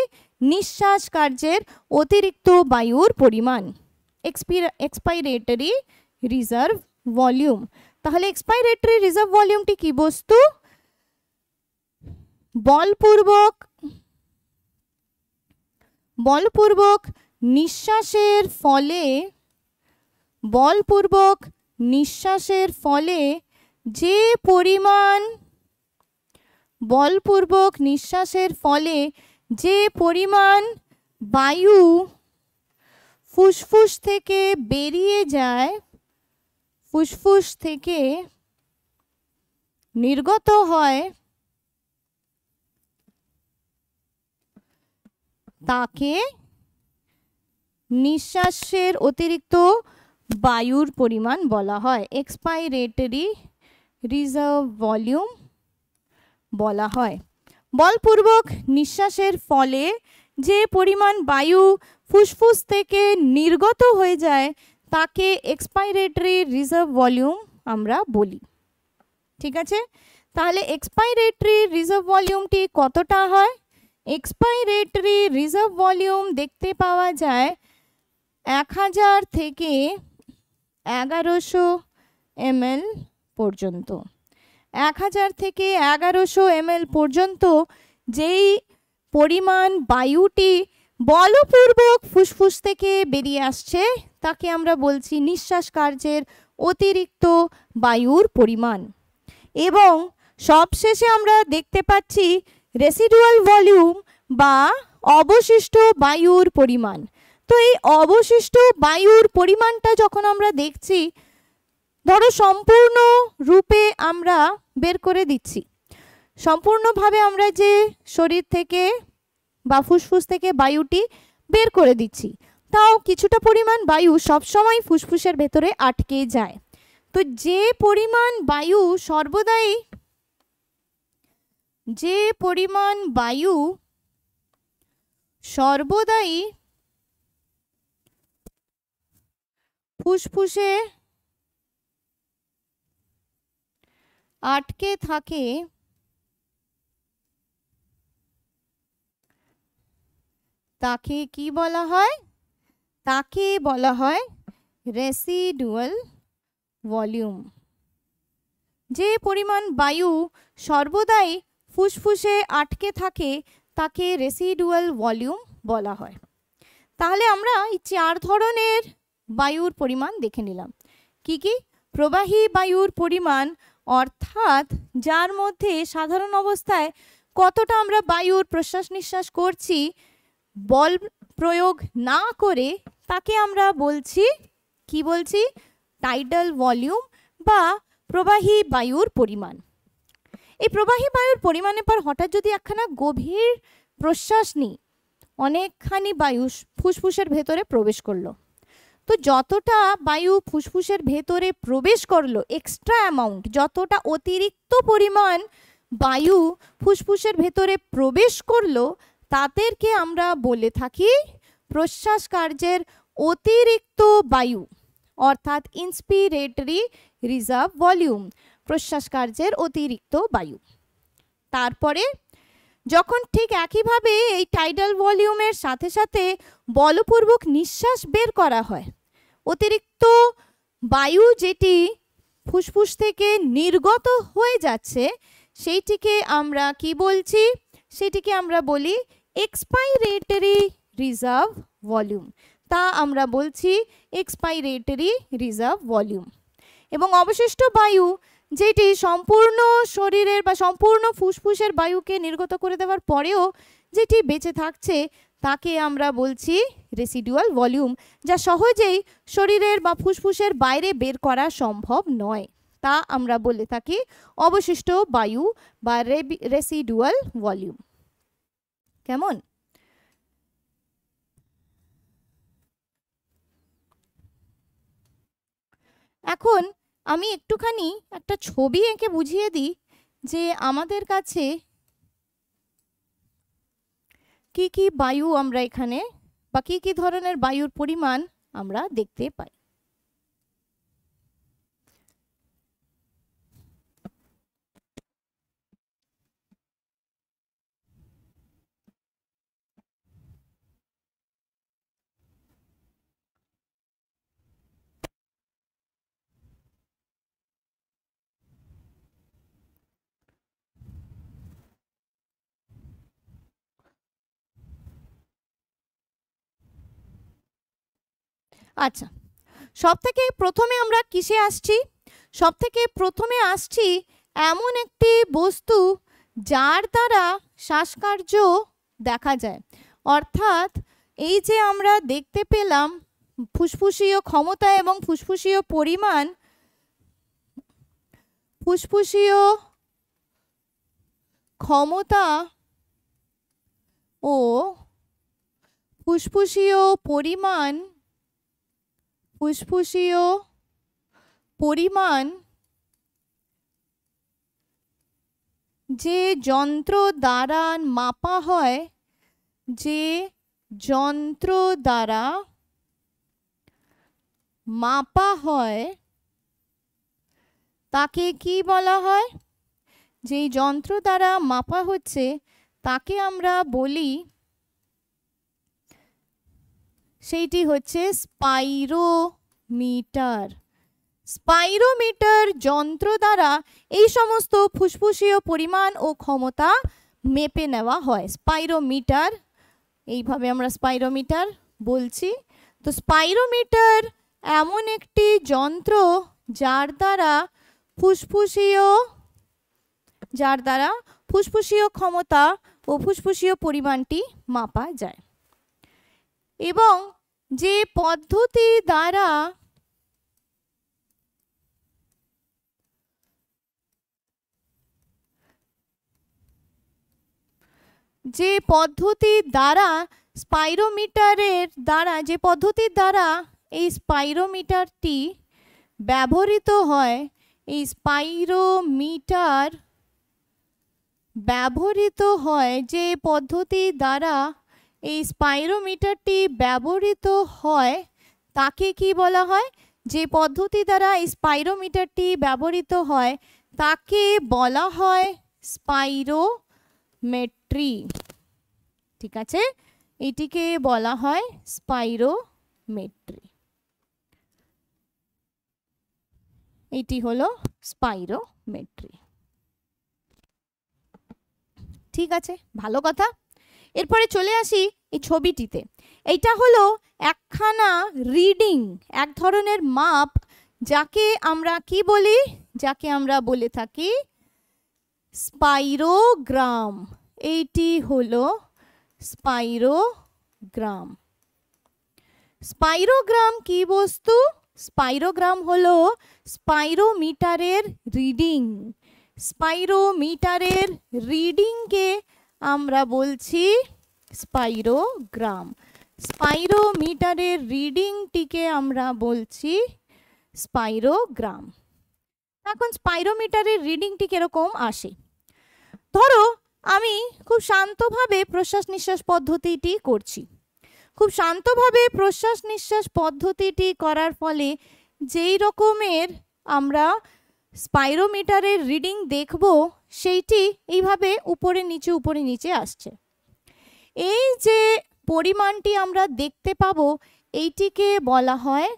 নিঃশ্বাস কার্যের অতিরিক্ত বায়ুর পরিমাণ এক্সপাইরেটরি রিজার্ভ ভলিউম তাহলে এক্সপাইরেটরি রিজার্ভ ভলিউমটি কি বস্তু বলপূর্বক বলপূর্বক নিঃশ্বাসের ফলে বলপূর্বক নিঃশ্বাসের ফলে যে পরিমাণ বলপূর্বক নিঃশ্বাসের ফলে যে পরিমাণ বায়ু ফুসফুস থেকে বেরিয়ে যায় ফুসফুস থেকে নির্গত হয় তাকে নিঃশ্বাসের অতিরিক্ত বায়ুর পরিমাণ বলা হয় এক্সপাইরেটরি রিজার্ভ ভলিউম বলা হয় বলপূর্বক নিঃশ্বাসের ফলে যে পরিমাণ বায়ু ফুসফুস থেকে নির্গত হয়ে যায় তাকে এক্সপাইরেটরি রিজার্ভ ভলিউম আমরা বলি ঠিক আছে তাহলে এক্সপাইরেটরি রিজার্ভ ভলিউমটি কতটা হয় এক্সপাইরেটরি রিজার্ভ ভলিউম দেখতে পাওয়া যায় এক হাজার থেকে এগারোশো এমএল পর্যন্ত এক হাজার থেকে এগারোশো এমএল পর্যন্ত যেই পরিমাণ বায়ুটি বলপূর্বক ফুসফুস থেকে বেরিয়ে আসছে তাকে আমরা বলছি নিঃশ্বাস কার্যের অতিরিক্ত বায়ুর পরিমাণ এবং সবশেষে আমরা দেখতে পাচ্ছি রেসিডুয়াল ভলিউম বা অবশিষ্ট বায়ুর পরিমাণ তো এই অবশিষ্ট বায়ুর পরিমাণটা যখন আমরা দেখছি ধরো সম্পূর্ণ রূপে আমরা বের করে দিচ্ছি সম্পূর্ণভাবে আমরা যে শরীর থেকে বা ফুসফুস থেকে বায়ুটি বের করে দিচ্ছি তাও কিছুটা পরিমাণ বায়ু সবসময় ফুসফুসের ভেতরে আটকে যায় তো যে পরিমাণ বায়ু সর্বদাই যে পরিমাণ বায়ু সর্বদাই ফুসফুসে আটকে থাকে তাকে কি বলা হয় তাকে বলা হয় রেসিডুয়াল ভলিউম যে পরিমাণ বায়ু সর্বদাই ফুসফুসে আটকে থাকে তাকে রেসিডুয়াল ভলিউম বলা হয় তাহলে আমরা এই চার ধরনের বায়ুর পরিমাণ দেখে নিলাম কি কি প্রবাহী বায়ুর পরিমাণ অর্থাৎ যার মধ্যে সাধারণ অবস্থায় কতটা আমরা বায়ুর প্রশ্বাস নিঃশ্বাস করছি বল প্রয়োগ না করে তাকে আমরা বলছি কি বলছি টাইডাল ভলিউম বা প্রবাহী বায়ুর পরিমাণ এই প্রবাহী বায়ুর পরিমাণের পর হঠাৎ যদি একখানা গভীর প্রশ্বাস নিই অনেকখানি বায়ু ফুসফুসের ভেতরে প্রবেশ করলো তো যতটা বায়ু ফুসফুসের ভেতরে প্রবেশ করলো এক্সট্রা অ্যামাউন্ট যতটা অতিরিক্ত পরিমাণ বায়ু ফুসফুসের ভেতরে প্রবেশ করলো তাদেরকে আমরা বলে থাকি প্রশ্বাস কার্যের অতিরিক্ত বায়ু অর্থাৎ ইন্সপিরেটরি রিজার্ভ ভলিউম প্রশ্বাসকার্যের অতিরিক্ত বায়ু তারপরে যখন ঠিক একইভাবে এই টাইডাল ভলিউমের সাথে সাথে বলপূর্বক নিঃশ্বাস বের করা হয় অতিরিক্ত বায়ু যেটি ফুসফুস থেকে নির্গত হয়ে যাচ্ছে সেইটিকে আমরা কি বলছি সেটিকে আমরা বলি এক্সপাইরেটরি রিজার্ভ ভলিউম তা আমরা বলছি এক্সপাইরেটরি রিজার্ভ ভলিউম এবং অবশিষ্ট বায়ু যেটি সম্পূর্ণ শরীরের বা সম্পূর্ণ ফুসফুসের বায়ুকে নির্গত করে দেওয়ার পরেও যেটি বেঁচে থাকছে তাকে আমরা বলছি রেসিডুয়াল ভলিউম যা সহজেই শরীরের বা ফুসফুসের বাইরে বের করা সম্ভব নয় তা আমরা বলে থাকি অবশিষ্ট বায়ু বা রেসিডুয়াল ভলিউম কেমন এখন আমি একটুখানি একটা ছবি এঁকে বুঝিয়ে দিই যে আমাদের কাছে কি কি বায়ু আমরা এখানে বা কী কী ধরনের বায়ুর পরিমাণ আমরা দেখতে পাই আচ্ছা সব থেকে প্রথমে আমরা কিসে আসছি সব থেকে প্রথমে আসছি এমন একটি বস্তু যার দ্বারা শ্বাসকার্য দেখা যায় অর্থাৎ এই যে আমরা দেখতে পেলাম ফুসফুসীয় ক্ষমতা এবং ফুসফুসীয় পরিমাণ ফুসফুসীয় ক্ষমতা ও ফুসফুসীয় পরিমাণ ফুসফুসীয় পরিমাণ যে যন্ত্র দ্বারা মাপা হয় যে যন্ত্র দ্বারা মাপা হয় তাকে কি বলা হয় যেই যন্ত্র দ্বারা মাপা হচ্ছে তাকে আমরা বলি সেইটি হচ্ছে স্পাইরোমিটার স্পাইরোমিটার যন্ত্র দ্বারা এই সমস্ত ফুসফুসীয় পরিমাণ ও ক্ষমতা মেপে নেওয়া হয় স্পাইরোমিটার এইভাবে আমরা স্পাইরোমিটার বলছি তো স্পাইরোমিটার এমন একটি যন্ত্র যার দ্বারা ফুসফুসীয় যার দ্বারা ফুসফুসীয় ক্ষমতা ও ফুসফুসীয় পরিমাণটি মাপা যায় এবং যে পদ্ধতি দ্বারা যে পদ্ধতি দ্বারা স্পাইরোমিটারের দ্বারা যে পদ্ধতির দ্বারা এই স্পাইরোমিটারটি ব্যবহৃত হয় এই স্পাইরোমিটার ব্যবহৃত হয় যে পদ্ধতি দ্বারা এই স্পাইরোমিটারটি ব্যবহৃত হয় তাকে কি বলা হয় যে পদ্ধতি দ্বারা এই স্পাইরোমিটারটি ব্যবহৃত হয় তাকে বলা হয় স্পাইরোমেট্রি ঠিক আছে এটিকে বলা হয় স্পাইরোমেট্রি এটি হলো স্পাইরোমেট্রি ঠিক আছে ভালো কথা এরপরে চলে আসি এই ছবিটিতে এইটা হলো একখানা রিডিং এক ধরনের মাপ যাকে আমরা কি বলি যাকে আমরা বলে থাকি স্পাইরোগ্রাম এইটি হলো স্পাইরোগ্রাম স্পাইরোগ্রাম কি বস্তু স্পাইরোগ্রাম হলো স্পাইরোমিটারের রিডিং স্পাইরোমিটারের রিডিংকে আমরা বলছি স্পাইরোগ্রাম স্পাইরোমিটারের রিডিংটিকে আমরা বলছি স্পাইরোগ্রাম এখন স্পাইরোমিটারের রিডিংটি কীরকম আসে ধরো আমি খুব শান্তভাবে প্রশ্বাস নিঃশ্বাস পদ্ধতিটি করছি খুব শান্তভাবে প্রশ্বাস নিঃশ্বাস পদ্ধতিটি করার ফলে যেই রকমের আমরা স্পাইরোমিটারের রিডিং দেখব সেইটি এইভাবে উপরে নিচে উপরে নিচে আসছে এই যে পরিমাণটি আমরা দেখতে পাবো এইটিকে বলা হয়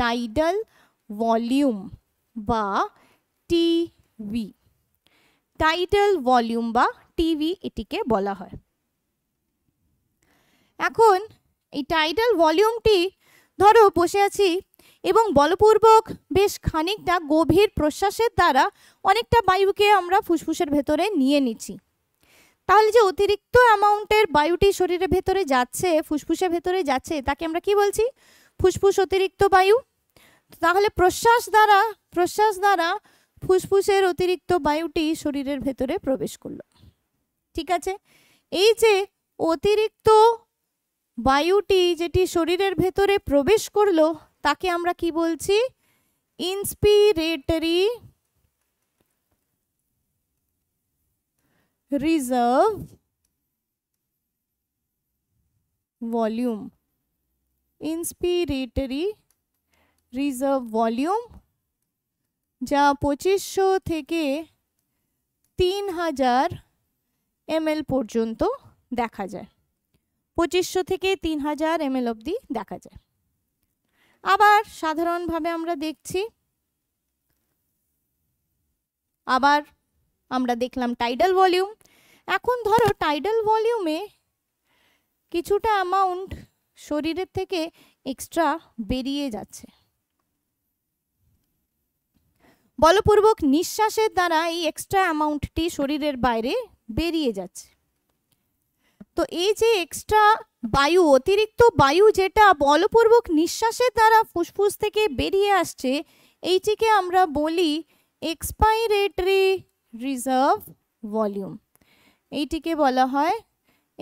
টাইডাল ভলিউম বা টিভি টাইডাল ভলিউম বা টিভি এটিকে বলা হয় এখন এই টাইডাল ভলিউমটি ধরো বসে আছি এবং বলপূর্বক বেশ খানিকটা গভীর প্রশ্বাসের দ্বারা অনেকটা বায়ুকে আমরা ফুসফুসের ভেতরে নিয়ে নিচ্ছি তাহলে যে অতিরিক্ত অ্যামাউন্টের বায়ুটি শরীরের ভেতরে যাচ্ছে ফুসফুসের ভেতরে যাচ্ছে তাকে আমরা কি বলছি ফুসফুস অতিরিক্ত বায়ু তাহলে প্রশ্বাস দ্বারা প্রশ্বাস দ্বারা ফুসফুসের অতিরিক্ত বায়ুটি শরীরের ভেতরে প্রবেশ করলো ঠিক আছে এই যে অতিরিক্ত বায়ুটি যেটি শরীরের ভেতরে প্রবেশ করলো তাকে আমরা কি বলছি inspiratory reserve volume inspiratory reserve volume যা পঁচিশশো থেকে তিন হাজার এমএল পর্যন্ত দেখা যায় পঁচিশশো থেকে তিন হাজার এমএল অবধি দেখা যায় আবার সাধারণভাবে আমরা দেখছি আবার আমরা দেখলাম টাইডাল ভলিউম এখন ধরো টাইডাল ভলিউমে কিছুটা অ্যামাউন্ট শরীরের থেকে এক্সট্রা বেরিয়ে যাচ্ছে বলপূর্বক নিঃশ্বাসের দ্বারা এই এক্সট্রা অ্যামাউন্টটি শরীরের বাইরে বেরিয়ে যাচ্ছে তো এই যে এক্সট্রা বায়ু অতিরিক্ত বায়ু যেটা বলপূর্বক নিঃশ্বাসের দ্বারা ফুসফুস থেকে বেরিয়ে আসছে এইটিকে আমরা বলি এক্সপাইরেটরি রিজার্ভ ভলিউম এইটিকে বলা হয়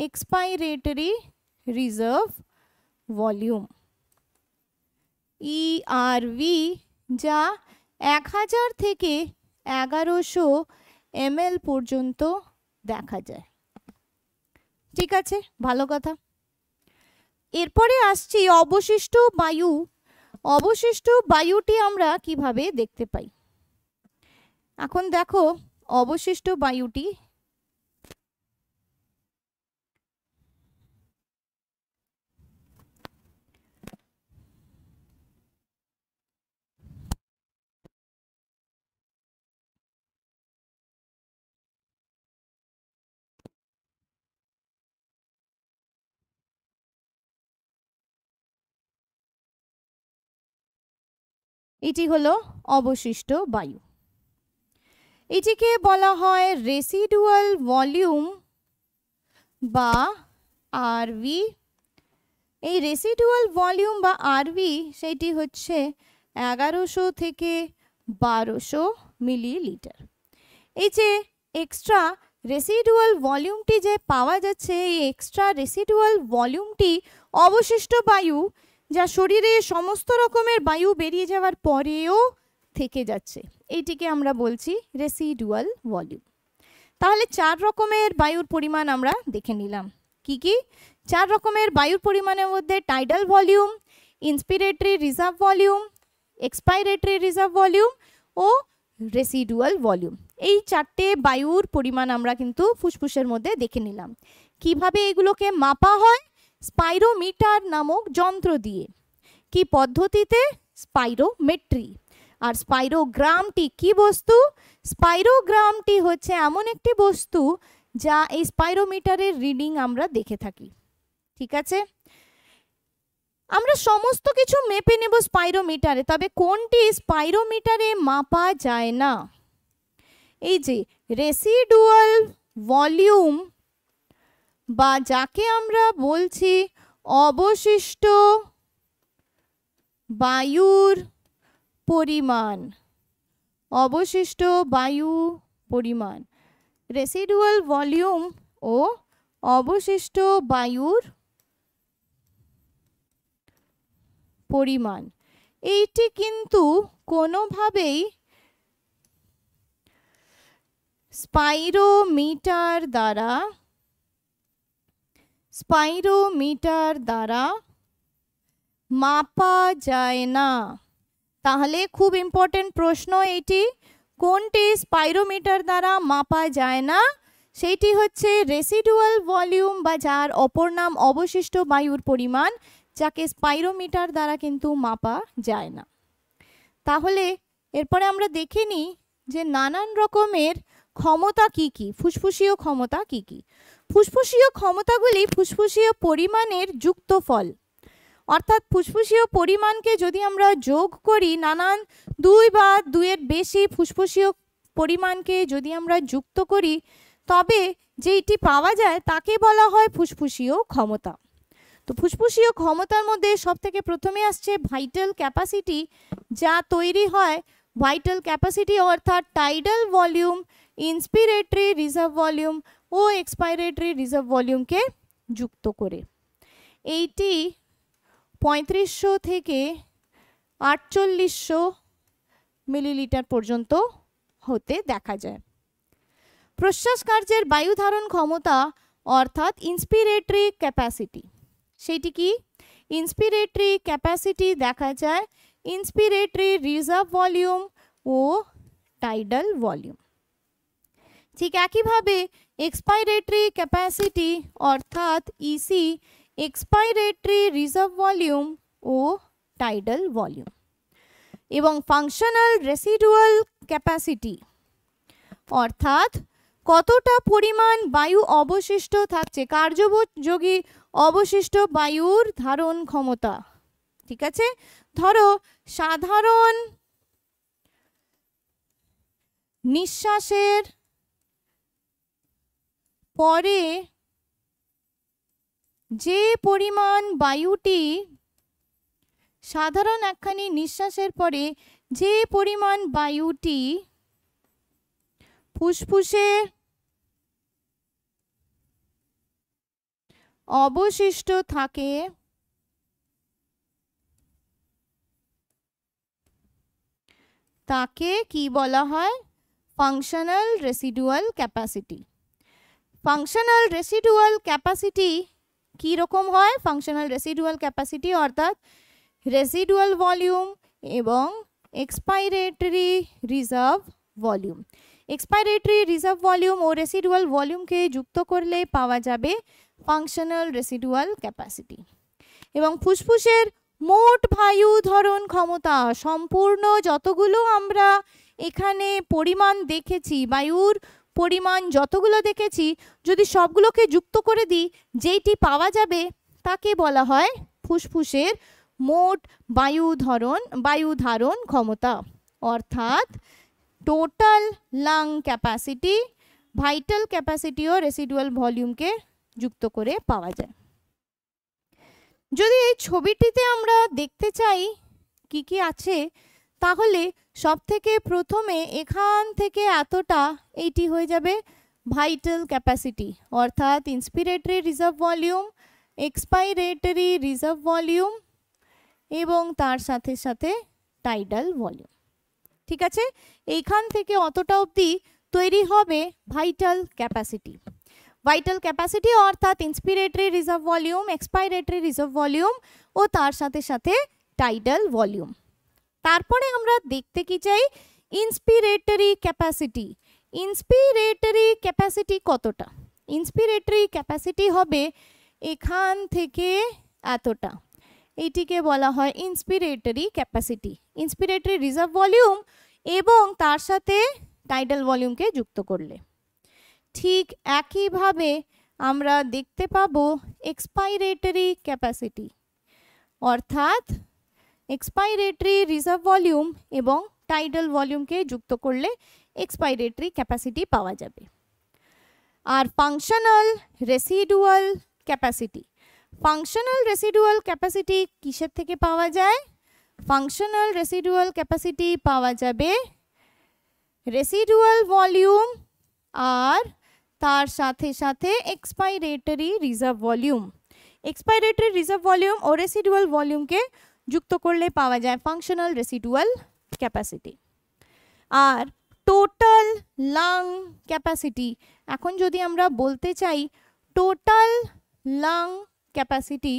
এক্সপাইরেটরি রিজার্ভ ভলিউম ইআরভি যা এক হাজার থেকে এগারোশো এমএল পর্যন্ত দেখা যায় ঠিক আছে ভালো কথা এরপরে আসছি অবশিষ্ট বায়ু অবশিষ্ট বায়ুটি আমরা কিভাবে দেখতে পাই এখন দেখো অবশিষ্ট বায়ুটি এটি হলো অবশিষ্ট বায়ু এটিকে বলা হয় রেসিডুয়াল ভলিউম বা আরভি এই রেসিডুয়াল ভলিউম বা আরভি সেটি হচ্ছে এগারোশো থেকে বারোশো মিলিলিটার এই যে এক্সট্রা রেসিডুয়াল ভলিউমটি যে পাওয়া যাচ্ছে এই এক্সট্রা রেসিডুয়াল ভলিউমটি অবশিষ্ট বায়ু যা শরীরে সমস্ত রকমের বায়ু বেরিয়ে যাওয়ার পরেও থেকে যাচ্ছে এইটিকে আমরা বলছি রেসিডুয়াল ভলিউম তাহলে চার রকমের বায়ুর পরিমাণ আমরা দেখে নিলাম কি কি চার রকমের বায়ুর পরিমাণের মধ্যে tidal volume inspiratory reserve volume expiratory reserve volume ও রেসিডুয়াল ভলিউম এই চারটে বায়ুর পরিমাণ আমরা কিন্তু ফুসফুসের মধ্যে দেখে নিলাম কিভাবে এগুলোকে মাপা হয় স্পাইরোমিটার নামক যন্ত্র দিয়ে কি পদ্ধতিতে স্পাইরোমেট্রি আর স্পাইরোগ্রামটি কি বস্তু স্পাইরোগ্রামটি হচ্ছে এমন একটি বস্তু যা এই স্পাইরোমিটারের রিডিং আমরা দেখে থাকি ঠিক আছে আমরা সমস্ত কিছু মেপে নেব স্পাইরোমিটারে তবে কোনটি স্পাইরোমিটারে মাপা যায় না এই যে রেসিডুয়াল ভলিউম বা যাকে আমরা বলছি অবশিষ্ট বায়ুর পরিমাণ অবশিষ্ট বায়ু পরিমাণ রেসিডুয়াল ভলিউম ও অবশিষ্ট বায়ুর পরিমাণ এইটি কিন্তু কোনোভাবেই স্পাইরোমিটার দ্বারা স্পাইরোমিটার দ্বারা মাপা যায় না তাহলে খুব ইম্পর্টেন্ট প্রশ্ন এটি কোনটি স্পাইরোমিটার দ্বারা মাপা যায় না সেইটি হচ্ছে রেসিডুয়াল ভলিউম বা যার অপর নাম অবশিষ্ট বায়ুর পরিমাণ যাকে স্পাইরোমিটার দ্বারা কিন্তু মাপা যায় না তাহলে এরপরে আমরা দেখে নিই যে নানান রকমের ক্ষমতা কি কি ফুসফুসীয় ক্ষমতা কি কী ফুসফুসীয় ক্ষমতাগুলি ফুসফুসীয় পরিমাণের যুক্ত ফল অর্থাৎ ফুসফুসীয় পরিমাণকে যদি আমরা যোগ করি নানান দুই বা দুইয়ের বেশি ফুসফুসীয় পরিমাণকে যদি আমরা যুক্ত করি তবে যেইটি পাওয়া যায় তাকে বলা হয় ফুসফুসীয় ক্ষমতা তো ফুসফুসীয় ক্ষমতার মধ্যে সবথেকে প্রথমে আসছে ভাইটাল ক্যাপাসিটি যা তৈরি হয় ভাইটাল ক্যাপাসিটি অর্থাৎ tidal volume inspiratory reserve volume ও এক্সপায়ারেটরি রিজার্ভ ভলিউমকে যুক্ত করে এইটি পঁয়ত্রিশশো থেকে আটচল্লিশশো মিলিলিটার পর্যন্ত হতে দেখা যায় প্রশ্বাস কার্যের বায়ু ধারণ ক্ষমতা অর্থাৎ ইন্সপিরেটরি ক্যাপাসিটি সেটি কি ইন্সপিরেটরি ক্যাপাসিটি দেখা যায় ইন্সপিরেটরি রিজার্ভ ভলিউম ও টাইডাল ভলিউম ঠিক একইভাবে एक्सपायरेटरी कैपेसिटी अर्थात ईसी एक्सपायरेटरी रिजर्व वॉल्यूम ও টাইডাল ভলিউম এবং ফাংশনাল রেসিডুয়াল ক্যাপাসিটি অর্থাৎ কতটা পরিমাণ বায়ু অবশিষ্ট থাকছে কার্যযোগী অবশিষ্ট বায়ুর ধারণ ক্ষমতা ঠিক আছে ধরো সাধারণ নিঃশ্বাসের পরে যে পরিমাণ বায়ুটি সাধারণ একখানি নিঃশ্বাসের পরে যে পরিমাণ বায়ুটি ফুসফুসে অবশিষ্ট থাকে তাকে কি বলা হয় functional residual capacity functional residual capacity কী রকম হয় ফাংশনাল রেসিডুয়াল ক্যাপাসিটি অর্থাৎ রেসিডুয়াল ভলিউম এবং expiratory reserve volume expiratory reserve volume ও রেসিডুয়াল ভলিউমকে যুক্ত করলে পাওয়া যাবে ফাংশনাল রেসিডুয়াল ক্যাপাসিটি এবং ফুসফুসের মোট বায়ু ধরন ক্ষমতা সম্পূর্ণ যতগুলো আমরা এখানে পরিমাণ দেখেছি বায়ুর পরিমাণ যতগুলো দেখেছি যদি সবগুলোকে যুক্ত করে দিই যেইটি পাওয়া যাবে তাকে বলা হয় ফুসফুসের মোট বায়ু ধরন বায়ু ধারণ ক্ষমতা অর্থাৎ total lung capacity vital capacity ও রেসিডুয়াল ভলিউমকে যুক্ত করে পাওয়া যায় যদি এই ছবিটিতে আমরা দেখতে চাই কি কি আছে তাহলে সব থেকে প্রথমে এখান থেকে এতটা এইটি হয়ে যাবে ভাইটাল ক্যাপাসিটি অর্থাৎ inspiratory reserve volume expiratory reserve volume এবং তার সাথে সাথে টাইডাল ভলিউম ঠিক আছে এইখান থেকে অতটা অবধি তৈরি হবে ভাইটাল ক্যাপাসিটি ভাইটাল ক্যাপাসিটি অর্থাৎ inspiratory reserve volume expiratory reserve volume ও তার সাথে সাথে টাইডাল ভলিউম তারপরে আমরা দেখতে কি চাই ইন্সপিরেটরি ক্যাপাসিটি ইন্সপিরেটরি ক্যাপাসিটি কতটা ইন্সপিরেটরি ক্যাপাসিটি হবে এখান থেকে এতটা এটিকে বলা হয় inspiratory capacity inspiratory reserve volume এবং তার সাথে টাইডাল ভলিউমকে যুক্ত করলে ঠিক একইভাবে আমরা দেখতে পাবো এক্সপাইরেটরি ক্যাপাসিটি অর্থাৎ এক্সপাইরেটরি রিজার্ভ ভলিউম এবং টাইডাল ভলিউমকে যুক্ত করলে এক্সপাইরেটরি ক্যাপাসিটি পাওয়া যাবে আর functional residual capacity functional residual capacity কিসের থেকে পাওয়া যায় ফাংশনাল রেসিডুয়াল ক্যাপাসিটি পাওয়া যাবে রেসিডুয়াল ভলিউম আর তার সাথে সাথে expiratory reserve volume expiratory reserve volume ও রেসিডুয়াল ভলিউমকে যুক্ত করলে পাওয়া যায় ফাংশনাল রেসিডুয়াল ক্যাপাসিটি আর টোটাল লাং ক্যাপাসিটি এখন যদি আমরা বলতে চাই টোটাল লাং ক্যাপাসিটি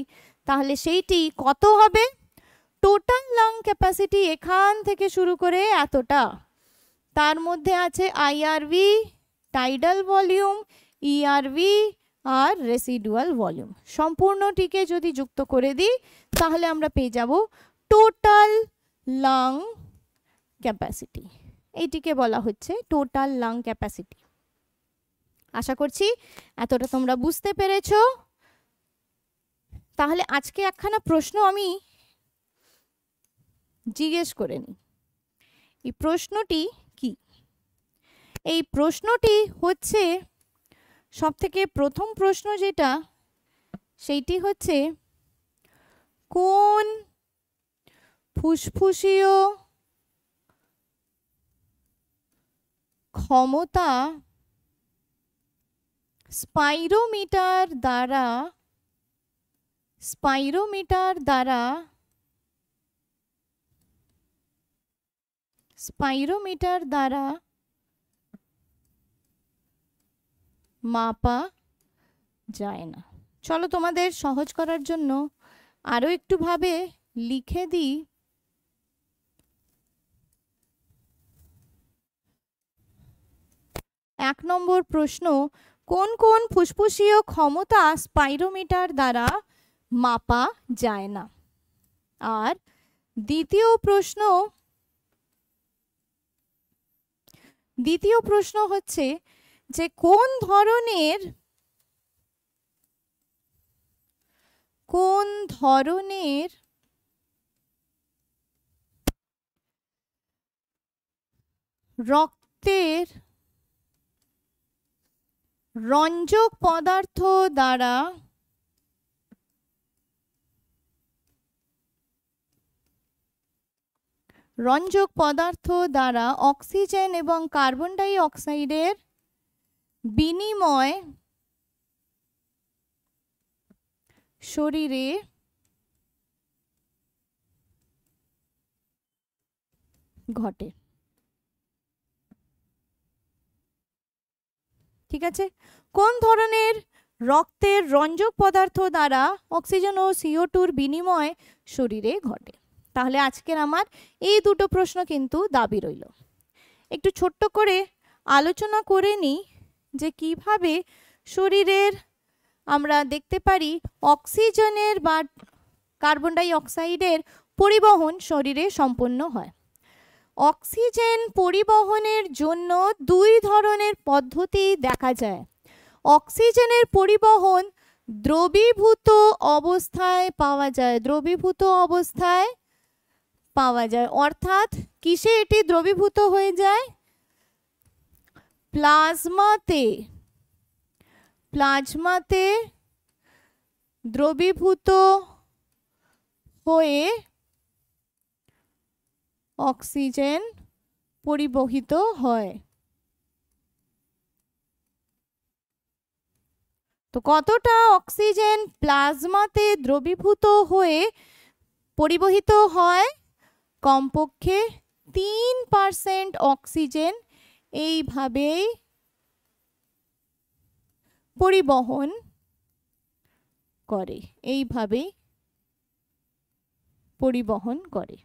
তাহলে সেইটি কত হবে টোটাল লাং ক্যাপাসিটি এখান থেকে শুরু করে এতটা তার মধ্যে আছে আইআরভি টাইডাল ভলিউম ইআরভি আর রেসিডুয়াল ভলিউম সম্পূর্ণটিকে যদি যুক্ত করে দিই তাহলে আমরা পেয়ে যাব টোটাল লাং ক্যাপাসিটি এইটিকে বলা হচ্ছে টোটাল লাং ক্যাপাসিটি আশা করছি এতটা তোমরা বুঝতে পেরেছ তাহলে আজকে একখানা প্রশ্ন আমি জিজ্ঞেস করে নিই এই প্রশ্নটি কি এই প্রশ্নটি হচ্ছে সব থেকে প্রথম প্রশ্ন যেটা সেইটি হচ্ছে কোন ফুসফুসীয় ক্ষমতা স্পাইরোমিটার দ্বারা স্পাইরোমিটার দ্বারা স্পাইরোমিটার দ্বারা মাপা যায় না চলো তোমাদের সহজ করার জন্য আরও একটুভাবে লিখে দিই এক নম্বর প্রশ্ন কোন কোন ফুসফুসীয় ক্ষমতা স্পাইরোমিটার দ্বারা মাপা যায় না আর দ্বিতীয় প্রশ্ন দ্বিতীয় প্রশ্ন হচ্ছে যে কোন ধরনের কোন ধরনের রক্তের রঞ্জক পদার্থ দ্বারা রঞ্জক পদার্থ দ্বারা অক্সিজেন এবং কার্বন ডাই বিনিময় শরীরে ঘটে ঠিক আছে কোন ধরনের রক্তের রঞ্জক পদার্থ দ্বারা অক্সিজেন ও সিও টুর বিনিময় শরীরে ঘটে তাহলে আজকের আমার এই দুটো প্রশ্ন কিন্তু দাবি রইল একটু ছোট্ট করে আলোচনা করে নিই যে কিভাবে শরীরের আমরা দেখতে পারি অক্সিজেনের বা কার্বন ডাই অক্সাইডের পরিবহন শরীরে সম্পন্ন হয় অক্সিজেন পরিবহনের জন্য দুই ধরনের পদ্ধতি দেখা যায় অক্সিজেনের পরিবহন দ্রবীভূত অবস্থায় পাওয়া যায় দ্রবীভূত অবস্থায় পাওয়া যায় অর্থাৎ কিসে এটি দ্রবীভূত হয়ে যায় প্লাজমাতে প্লাজমাতে দ্রবীভূত হয়ে অক্সিজেন পরিবহিত হয় তো কতটা অক্সিজেন প্লাজমাতে দ্রবীভূত হয়ে পরিবহিত হয় কমপক্ষে তিন পার্সেন্ট অক্সিজেন এইভাবেই পরিবহন করে এইভাবেই পরিবহন করে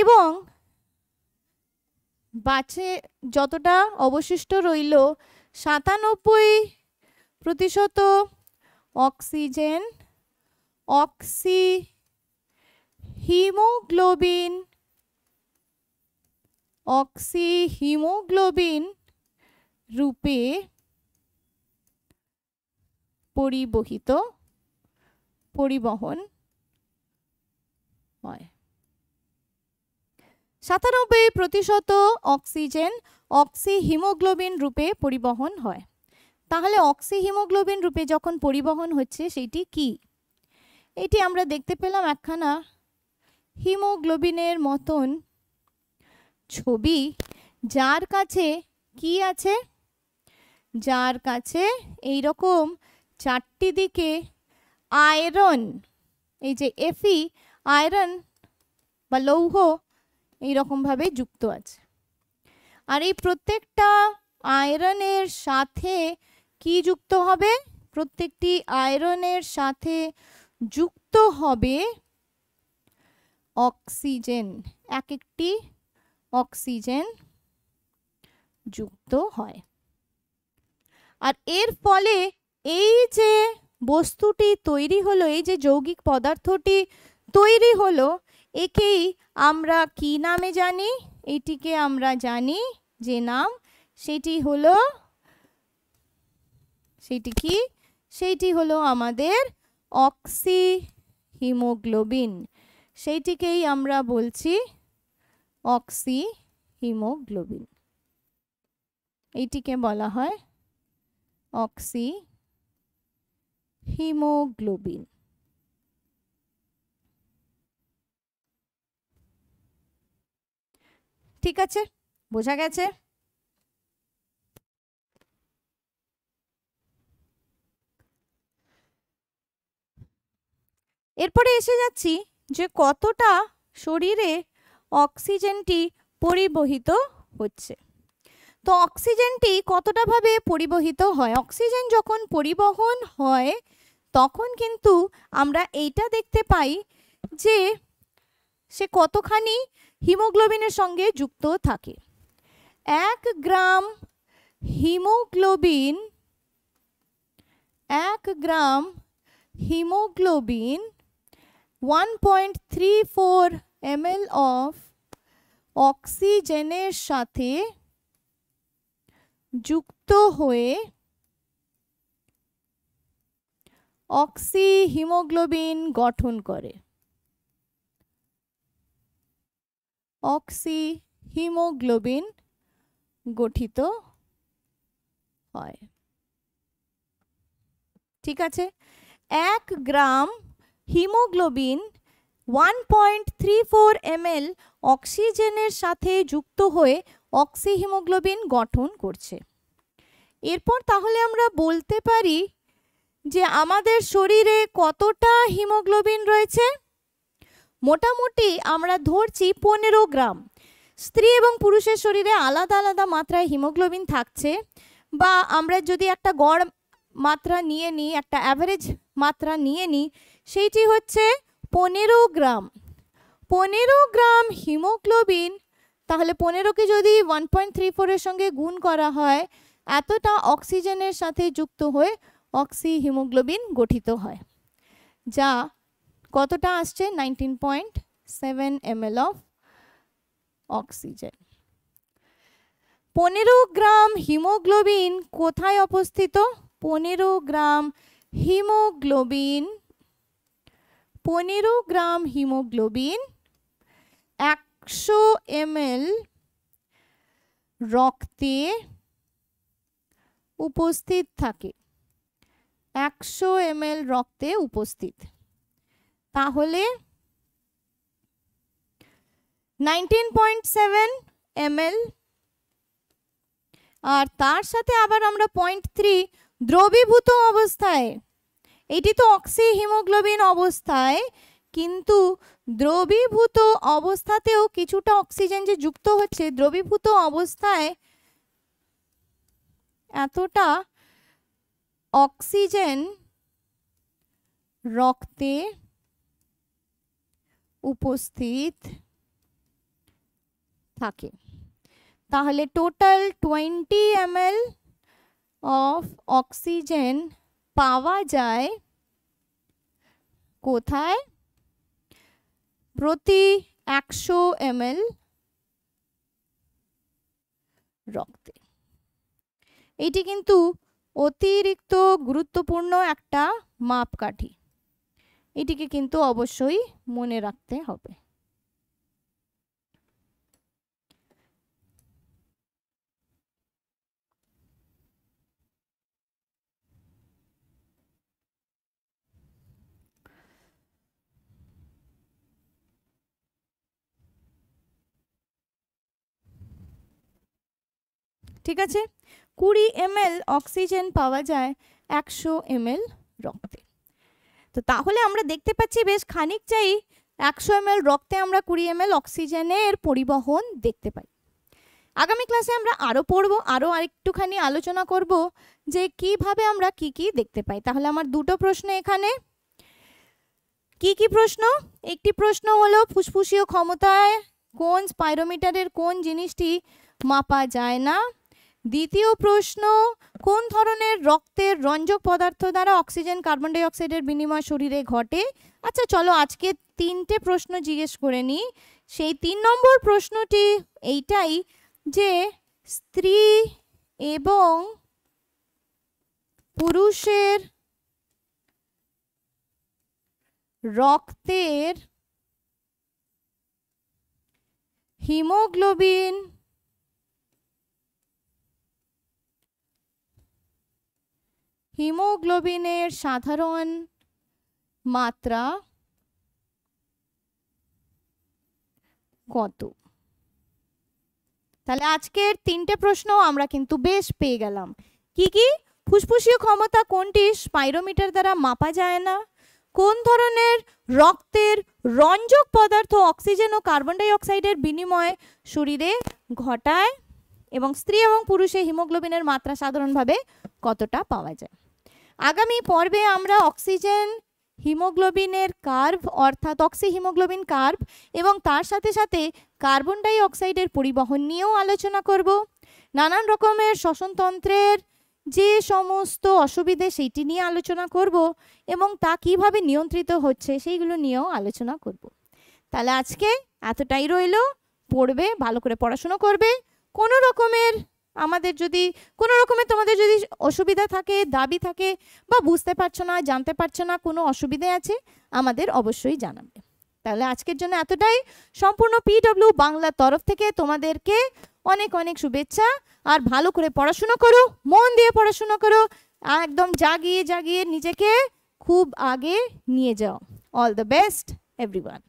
এবং বাছে যতটা অবশিষ্ট রইল সাতানব্বই প্রতিশত অক্সিজেন অক্সি হিমোগ্লোবিন অক্সিহিমোগ্লোবিন রূপে পরিবহিত পরিবহন হয় সাতানব্বই প্রতিশত অক্সিজেন অক্সিহিমোগ্লোবিন রূপে পরিবহন হয় তাহলে অক্সিহিমোগ্লোবিন রূপে যখন পরিবহন হচ্ছে সেটি কি এটি আমরা দেখতে পেলাম একখানা হিমোগ্লোবিনের মতন ছবি যার কাছে কি আছে যার কাছে এই রকম চারটি দিকে আয়রন এই যে এফি আয়রন বা লৌহ এইরকমভাবে যুক্ত আছে আর এই প্রত্যেকটা আয়রনের সাথে কি যুক্ত হবে প্রত্যেকটি আয়রনের সাথে যুক্ত হবে অক্সিজেন এক একটি অক্সিজেন যুক্ত হয় আর এর ফলে এই যে বস্তুটি তৈরি হলো এই যে যৌগিক পদার্থটি তৈরি হলো একেই আমরা কি নামে জানি এটিকে আমরা জানি যে নাম সেটি হলো সেটি কি সেইটি হলো আমাদের অক্সি হিমোগ্লোবিন সেইটিকেই আমরা বলছি অক্সি হিমোগ্লোবিন এইটিকে বলা হয় অক্সি হিমোগ্লোবিন ঠিক আছে বোঝা গেছে এরপরে এসে যাচ্ছি যে কতটা শরীরে অক্সিজেনটি পরিবহিত হচ্ছে তো অক্সিজেনটি কতটাভাবে পরিবহিত হয় অক্সিজেন যখন পরিবহন হয় তখন কিন্তু আমরা এইটা দেখতে পাই যে সে কতখানি হিমোগ্লোবিনের সঙ্গে যুক্ত থাকে এক গ্রাম হিমোগ্লোবিন এক gram haemoglobin one point three four ml of অক্সিজেনের সাথে যুক্ত হয়ে অক্সিহিমোগ্লোবিন গঠন করে অক্সিহিমোগ্লোবিন গঠিত হয় ঠিক আছে এক gram haemoglobin one point three four ML অক্সিজেনের সাথে যুক্ত হয়ে অক্সিহিমোগ্লোবিন গঠন করছে এরপর তাহলে আমরা বলতে পারি যে আমাদের শরীরে কতটা হিমোগ্লোবিন রয়েছে মোটামুটি আমরা ধরছি পনেরো গ্রাম স্ত্রী এবং পুরুষের শরীরে আলাদা আলাদা মাত্রায় হিমোগ্লোবিন থাকছে বা আমরা যদি একটা গড় মাত্রা নিয়ে নিই একটা অ্যাভারেজ মাত্রা নিয়ে নিই সেইটি হচ্ছে পনেরো গ্রাম পনেরো গ্রাম হিমোগ্লোবিন তাহলে পনেরোকে যদি ওয়ান পয়েন্ট থ্রি ফোরের সঙ্গে গুণ করা হয় এতটা অক্সিজেনের সাথে যুক্ত হয়ে অক্সি হিমোগ্লোবিন গঠিত হয় যা কতটা আসছে nineteen point seven M L of oxygen পনেরো গ্রাম হিমোগ্লোবিন কোথায় অবস্থিত পনেরো গ্রাম হিমোগ্লোবিন পনেরো গ্রাম হিমোগ্লোবিন একশো এমএল রক্তে উপস্থিত থাকে একশো এমএল রক্তে উপস্থিত তাহলে নাইনটিন পয়েন্ট সেভেন এমএল আর তার সাথে আবার আমরা পয়েন্ট থ্রি দ্রবীভূত অবস্থায় এটি তো অক্সি হিমোগ্লোবিন অবস্থায় কিন্তু দ্রবীভূত অবস্থাতেও কিছুটা অক্সিজেন যে যুক্ত হচ্ছে দ্রবীভূত অবস্থায় এতটা অক্সিজেন রক্তে উপস্থিত থাকে তাহলে total twenty M of oxygen পাওয়া যায় কোথায় প্রতি একশো এম রক্তে এটি কিন্তু অতিরিক্ত গুরুত্বপূর্ণ একটা মাপকাঠি এটিকে কিন্তু অবশ্যই মনে রাখতে হবে ঠিক আছে কুড়ি এম অক্সিজেন পাওয়া যায় একশো এম রক্তে তো তাহলে আমরা দেখতে পাচ্ছি বেশ খানিক চাই একশো এম রক্তে আমরা কুড়ি এম অক্সিজেনের পরিবহন দেখতে পাই আগামী ক্লাসে আমরা আরও পড়ব আরও আরেকটুখানি আলোচনা করব যে কিভাবে আমরা কি কি দেখতে পাই তাহলে আমার দুটো প্রশ্ন এখানে কি কি প্রশ্ন একটি প্রশ্ন হলো ফুসফুসীয় ক্ষমতায় কোন স্পাইরোমিটারের কোন জিনিসটি মাপা যায় না দ্বিতীয় প্রশ্ন কোন ধরনের রক্তের রঞ্জক পদার্থ দ্বারা অক্সিজেন কার্বন ডাইঅক্সাইডের বিনিময় শরীরে ঘটে আচ্ছা চলো আজকে তিনটে প্রশ্ন জিজ্ঞেস করে নিই সেই তিন নম্বর প্রশ্নটি এইটাই যে স্ত্রী এবং পুরুষের রক্তের হিমোগ্লোবিন হিমোগ্লোবিনের সাধারণ মাত্রা কত তাহলে আজকের তিনটে প্রশ্ন আমরা কিন্তু বেশ পেয়ে গেলাম কি কি ফুসফুসীয় ক্ষমতা কোনটি স্পাইরোমিটার দ্বারা মাপা যায় না কোন ধরনের রক্তের রঞ্জক পদার্থ অক্সিজেন ও কার্বন ডাইঅক্সাইডের বিনিময়ে শরীরে ঘটায় এবং স্ত্রী এবং পুরুষে হিমোগ্লোবিনের মাত্রা সাধারণভাবে কতটা পাওয়া যায় আগামী পর্বে আমরা অক্সিজেন হিমোগ্লোবিনের কার্ভ অর্থাৎ অক্সি হিমোগ্লোবিন কার্ভ এবং তার সাথে সাথে কার্বন ডাই অক্সাইডের পরিবহন নিয়েও আলোচনা করব নানান রকমের শ্বসনতন্ত্রের যে সমস্ত অসুবিধে সেইটি নিয়ে আলোচনা করব এবং তা কিভাবে নিয়ন্ত্রিত হচ্ছে সেইগুলো নিয়েও আলোচনা করব। তাহলে আজকে এতটাই রইল পড়বে ভালো করে পড়াশুনো করবে কোনো রকমের আমাদের যদি কোনো রকমের তোমাদের যদি অসুবিধা থাকে দাবি থাকে বা বুঝতে পারছো না জানতে পারছো না কোনো অসুবিধে আছে আমাদের অবশ্যই জানাবে তাহলে আজকের জন্য এতটাই সম্পূর্ণ পিডব্লিউ বাংলা তরফ থেকে তোমাদেরকে অনেক অনেক শুভেচ্ছা আর ভালো করে পড়াশুনো করো মন দিয়ে পড়াশুনো করো একদম জাগিয়ে জাগিয়ে নিজেকে খুব আগে নিয়ে যাও অল দ্য বেস্ট এভরিওয়ান